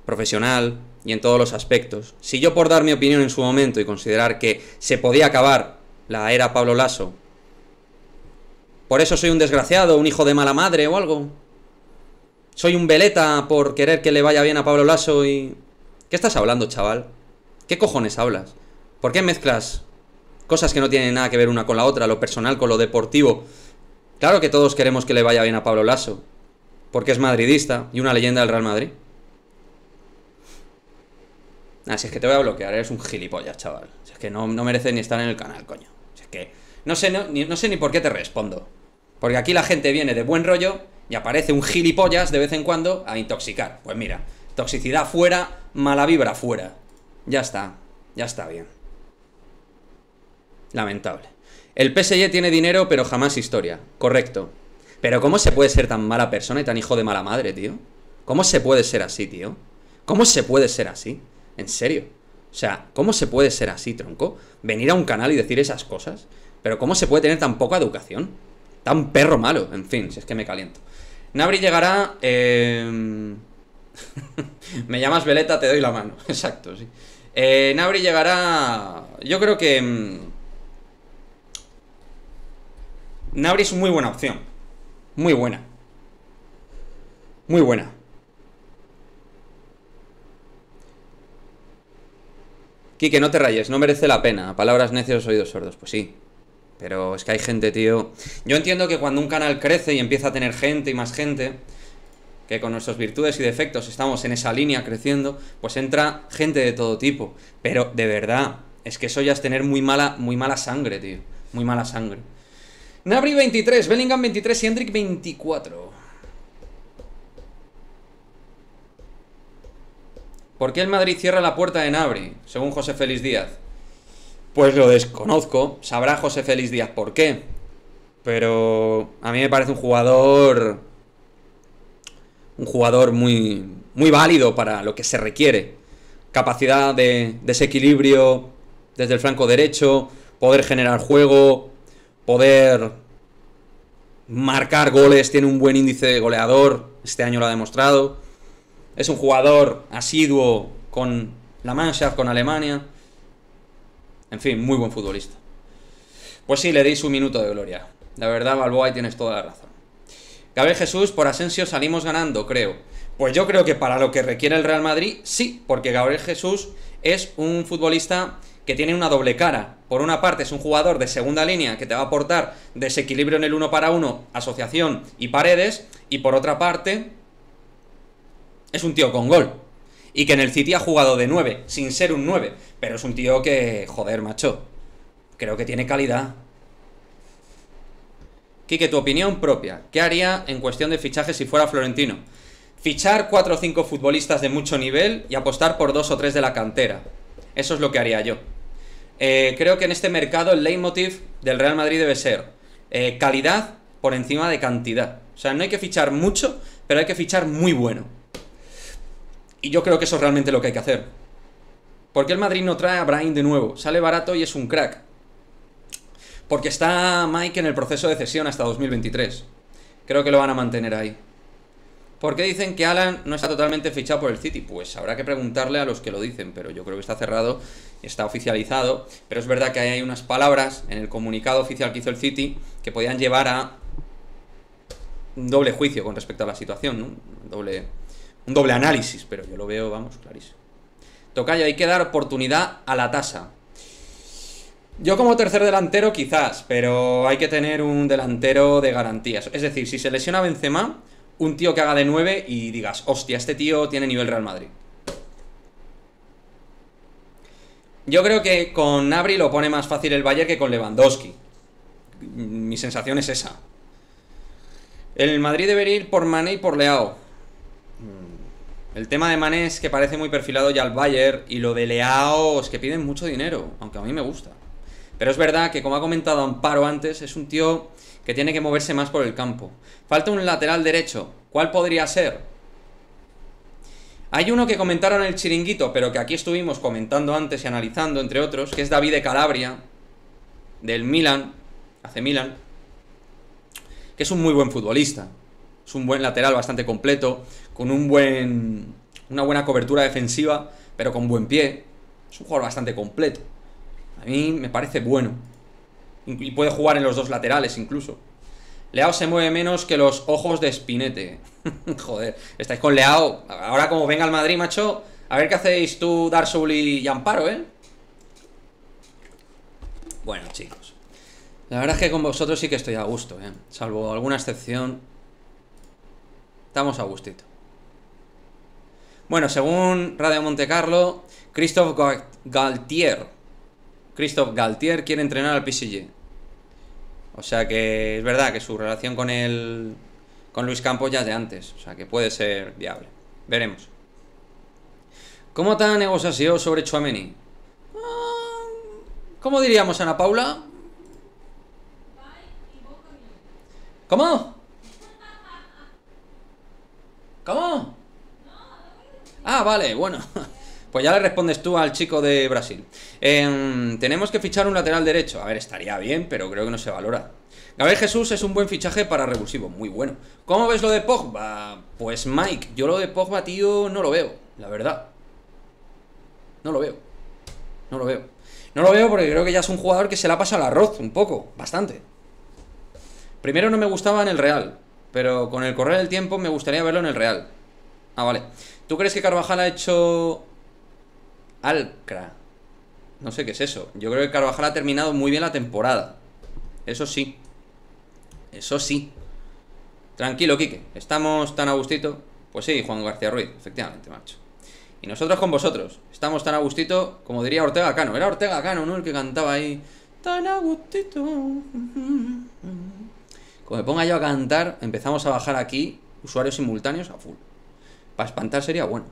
profesional y en todos los aspectos. Si yo por dar mi opinión en su momento y considerar que se podía acabar la era Pablo Lasso, por eso soy un desgraciado, un hijo de mala madre o algo, soy un veleta por querer que le vaya bien a Pablo Lasso y... ¿Qué estás hablando, chaval? ¿Qué cojones hablas? ¿Por qué mezclas cosas que no tienen nada que ver una con la otra, lo personal con lo deportivo? Claro que todos queremos que le vaya bien a Pablo Lasso, porque es madridista y una leyenda del Real Madrid. Ah, si es que te voy a bloquear, eres un gilipollas, chaval. Si es que no, no mereces ni estar en el canal, coño. Si es que no sé, no, no sé ni por qué te respondo. Porque aquí la gente viene de buen rollo y aparece un gilipollas de vez en cuando a intoxicar. Pues mira, toxicidad fuera, mala vibra fuera. Ya está, ya está bien. Lamentable. El PSG tiene dinero, pero jamás historia. Correcto. Pero ¿cómo se puede ser tan mala persona y tan hijo de mala madre, tío? ¿Cómo se puede ser así, tío? ¿Cómo se puede ser así? En serio. O sea, ¿cómo se puede ser así, tronco? Venir a un canal y decir esas cosas. Pero ¿cómo se puede tener tan poca educación? Tan perro malo. En fin, si es que me caliento. Nabri llegará... Em, me llamas Veleta, te doy la mano. Exacto, sí. Eh, Nabri llegará... Yo creo que... Em, Nabri es muy buena opción. Muy buena. Muy buena. Quique, no te rayes, no merece la pena. Palabras necios, oídos sordos. Pues sí, pero es que hay gente, tío. Yo entiendo que cuando un canal crece y empieza a tener gente y más gente, que con nuestras virtudes y defectos estamos en esa línea creciendo, pues entra gente de todo tipo. Pero de verdad, es que eso ya es tener muy mala, muy mala sangre, tío. Muy mala sangre. Nabri 23, Bellingham 23 y Hendrik 24. ¿Por qué el Madrid cierra la puerta de Nabri? Según José Félix Díaz. Pues lo desconozco. Sabrá José Félix Díaz por qué. Pero a mí me parece un jugador. Un jugador muy, muy válido para lo que se requiere. Capacidad de desequilibrio desde el flanco derecho, poder generar juego, poder marcar goles, tiene un buen índice de goleador, este año lo ha demostrado. Es un jugador asiduo con la Mannschaft, con Alemania. En fin, muy buen futbolista. Pues sí, le deis un minuto de gloria. La verdad, Balboa, tienes toda la razón. Gabriel Jesús, por Asensio salimos ganando, creo. Pues yo creo que para lo que requiere el Real Madrid, sí, porque Gabriel Jesús es un futbolista que tiene una doble cara. Por una parte es un jugador de segunda línea que te va a aportar desequilibrio en el uno para uno, asociación y paredes, y por otra parte es un tío con gol y que en el City ha jugado de 9, sin ser un 9. Pero es un tío que, joder, macho, creo que tiene calidad. Kike, tu opinión propia. ¿Qué haría en cuestión de fichaje si fuera Florentino? Fichar 4 o 5 futbolistas de mucho nivel y apostar por 2 o 3 de la cantera. Eso es lo que haría yo. Eh, creo que en este mercado el leitmotiv del Real Madrid debe ser eh, calidad por encima de cantidad. O sea, no hay que fichar mucho, pero hay que fichar muy bueno. Y yo creo que eso es realmente lo que hay que hacer. Porque el Madrid no trae a Brian de nuevo? Sale barato y es un crack. Porque está Mike en el proceso de cesión hasta 2023. Creo que lo van a mantener ahí. ¿Por qué dicen que Alan no está totalmente fichado por el City? Pues habrá que preguntarle a los que lo dicen, pero yo creo que está cerrado, está oficializado. Pero es verdad que hay unas palabras en el comunicado oficial que hizo el City que podían llevar a un doble juicio con respecto a la situación, ¿no? Doble un doble análisis, pero yo lo veo, vamos, clarísimo. Tocayo, hay que dar oportunidad a la tasa. Yo como tercer delantero quizás, pero hay que tener un delantero de garantías. Es decir, si se lesiona Benzema, un tío que haga de 9 y digas, hostia, este tío tiene nivel Real Madrid. Yo creo que con Abri lo pone más fácil el Bayern que con Lewandowski. Mi sensación es esa. El Madrid debería ir por Mane y por Leao. El tema de Mané es que parece muy perfilado ya al Bayern y lo de Leao es que piden mucho dinero, aunque a mí me gusta. Pero es verdad que, como ha comentado Amparo antes, es un tío que tiene que moverse más por el campo. Falta un lateral derecho. ¿Cuál podría ser? Hay uno que comentaron el chiringuito, pero que aquí estuvimos comentando antes y analizando, entre otros, que es David de Calabria, del Milan, hace Milan, que es un muy buen futbolista. Es un buen lateral bastante completo, con un buen, una buena cobertura defensiva, pero con buen pie. Es un jugador bastante completo. A mí me parece bueno. Y puede jugar en los dos laterales incluso. Leao se mueve menos que los ojos de Spinete. Joder, estáis con Leao. Ahora como venga al Madrid, macho, a ver qué hacéis tú, Darsoul y Amparo, ¿eh? Bueno, chicos. La verdad es que con vosotros sí que estoy a gusto, ¿eh? Salvo alguna excepción. Estamos a gustito. Bueno, según Radio Monte Carlo, Christophe Galtier. Christophe Galtier quiere entrenar al PSG. O sea que es verdad que su relación con el. con Luis Campos ya es de antes. O sea que puede ser viable. Veremos. ¿Cómo está la negociación sobre Chuameni? Ah, ¿Cómo diríamos, Ana Paula? ¿Cómo? ¿Cómo? Ah, vale, bueno. Pues ya le respondes tú al chico de Brasil. Em, tenemos que fichar un lateral derecho. A ver, estaría bien, pero creo que no se valora. Gabriel Jesús es un buen fichaje para revulsivo, muy bueno. ¿Cómo ves lo de Pogba? Pues Mike, yo lo de Pogba, tío, no lo veo, la verdad. No lo veo. No lo veo. No lo veo porque creo que ya es un jugador que se la pasa al arroz un poco, bastante. Primero no me gustaba en el Real, pero con el correr del tiempo me gustaría verlo en el Real. Ah, vale. ¿Tú crees que Carvajal ha hecho... Alcra? No sé qué es eso. Yo creo que Carvajal ha terminado muy bien la temporada. Eso sí. Eso sí. Tranquilo, Quique. Estamos tan a gustito. Pues sí, Juan García Ruiz, efectivamente, macho. Y nosotros con vosotros. Estamos tan a gustito, como diría Ortega Cano. Era Ortega Cano, ¿no? El que cantaba ahí. Tan a gustito. Como me ponga yo a cantar, empezamos a bajar aquí usuarios simultáneos a full. Para espantar sería bueno.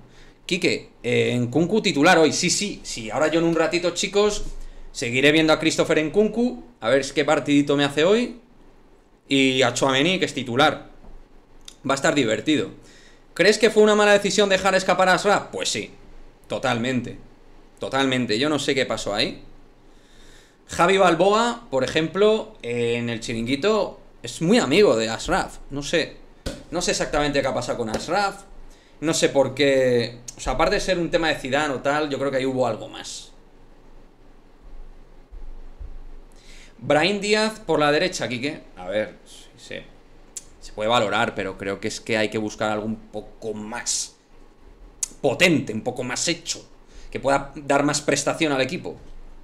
Quique, eh, en Kunku titular hoy. Sí, sí, sí. Ahora yo en un ratito, chicos, seguiré viendo a Christopher en Kunku. A ver qué partidito me hace hoy. Y a Chouameni, que es titular. Va a estar divertido. ¿Crees que fue una mala decisión dejar escapar a Asraf? Pues sí. Totalmente. Totalmente. Yo no sé qué pasó ahí. Javi Balboa, por ejemplo, en el chiringuito, es muy amigo de Asraf. No sé. No sé exactamente qué ha pasado con Ashraf. No sé por qué. O sea, aparte de ser un tema de Zidane o tal, yo creo que ahí hubo algo más. Brain Díaz por la derecha, Quique. A ver, sí. se puede valorar, pero creo que es que hay que buscar algo un poco más potente, un poco más hecho, que pueda dar más prestación al equipo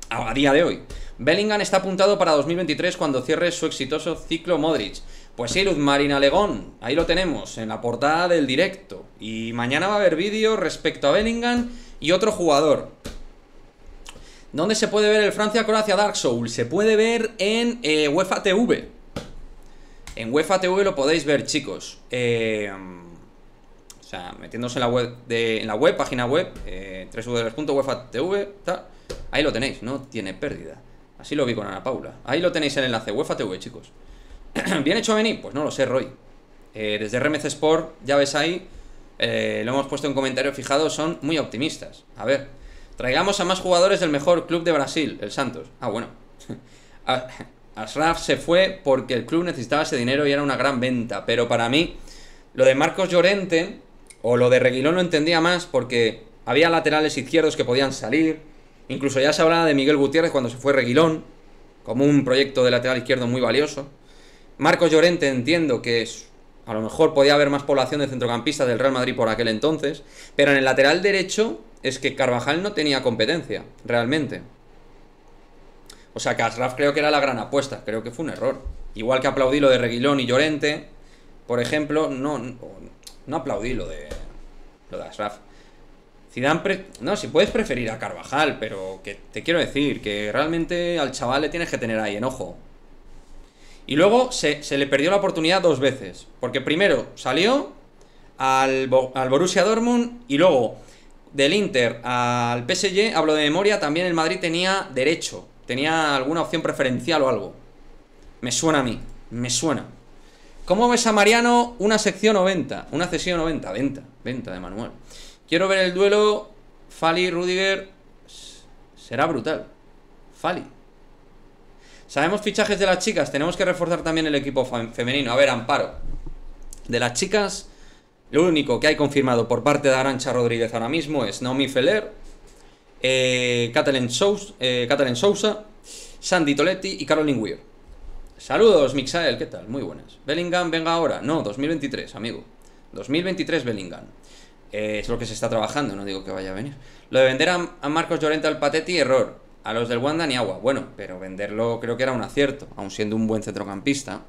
a, día de hoy. Bellingham está apuntado para 2023 cuando cierre su exitoso ciclo Modric. Pues sí, Luz Marina Legón, ahí lo tenemos, en la portada del directo. Y mañana va a haber vídeo respecto a Bellingham y otro jugador. ¿Dónde se puede ver el Francia-Croacia Dark Souls? Se puede ver en eh, UEFA TV. En UEFA TV lo podéis ver, chicos. Eh, o sea, metiéndose en la web, de, en la web página web, eh, TV, ahí lo tenéis, no tiene pérdida. Así lo vi con Ana Paula. Ahí lo tenéis el enlace, UEFA TV, chicos. ¿Bien hecho venir Pues no lo sé, Roy. Eh, desde RMC Sport, ya ves ahí, eh, lo hemos puesto en comentario fijado, son muy optimistas. A ver, traigamos a más jugadores del mejor club de Brasil, el Santos. Ah, bueno. Asraf se fue porque el club necesitaba ese dinero y era una gran venta, pero para mí, lo de Marcos Llorente o lo de Reguilón lo entendía más porque había laterales izquierdos que podían salir. Incluso ya se hablaba de Miguel Gutiérrez cuando se fue Reguilón, como un proyecto de lateral izquierdo muy valioso. Marcos Llorente entiendo que es, a lo mejor podía haber más población de centrocampistas del Real Madrid por aquel entonces, pero en el lateral derecho es que Carvajal no tenía competencia, realmente. O sea que Asraf creo que era la gran apuesta, creo que fue un error. Igual que aplaudí lo de Reguilón y Llorente, por ejemplo, no, no aplaudí lo de, lo de Asraf. no, si puedes preferir a Carvajal, pero que te quiero decir que realmente al chaval le tienes que tener ahí enojo y luego se, se, le perdió la oportunidad dos veces. Porque primero salió al, al Borussia Dortmund y luego del Inter al PSG, hablo de memoria, también el Madrid tenía derecho. Tenía alguna opción preferencial o algo. Me suena a mí, me suena. ¿Cómo ves a Mariano? Una sección 90, una cesión 90, venta, venta de Manuel. Quiero ver el duelo Fali-Rudiger. Será brutal. Fali. Sabemos fichajes de las chicas, tenemos que reforzar también el equipo femenino. A ver, Amparo. De las chicas, lo único que hay confirmado por parte de Arancha Rodríguez ahora mismo es Naomi Feller, eh, eh Sousa, Sandy Toletti y Caroline Weir. Saludos, Mixael, ¿qué tal? Muy buenas. Bellingham, venga ahora. No, 2023, amigo. 2023 Bellingham. Eh, es lo que se está trabajando, no digo que vaya a venir. Lo de vender a, Marcos Llorente al Pateti, error. A los del Wanda ni agua. Bueno, pero venderlo creo que era un acierto, aun siendo un buen centrocampista.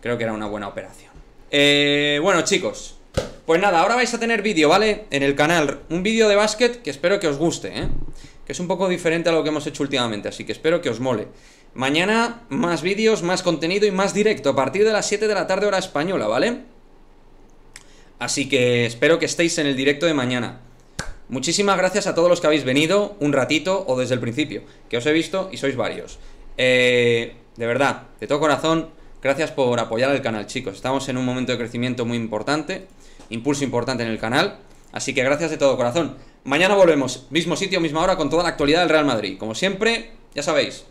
Creo que era una buena operación. Eh, bueno, chicos. Pues nada, ahora vais a tener vídeo, ¿vale? En el canal. Un vídeo de básquet que espero que os guste, ¿eh? Que es un poco diferente a lo que hemos hecho últimamente, así que espero que os mole. Mañana más vídeos, más contenido y más directo a partir de las 7 de la tarde hora española, ¿vale? Así que espero que estéis en el directo de mañana. Muchísimas gracias a todos los que habéis venido un ratito o desde el principio, que os he visto y sois varios. Eh, de verdad, de todo corazón, gracias por apoyar el canal, chicos. Estamos en un momento de crecimiento muy importante, impulso importante en el canal, así que gracias de todo corazón. Mañana volvemos, mismo sitio, misma hora, con toda la actualidad del Real Madrid. Como siempre, ya sabéis,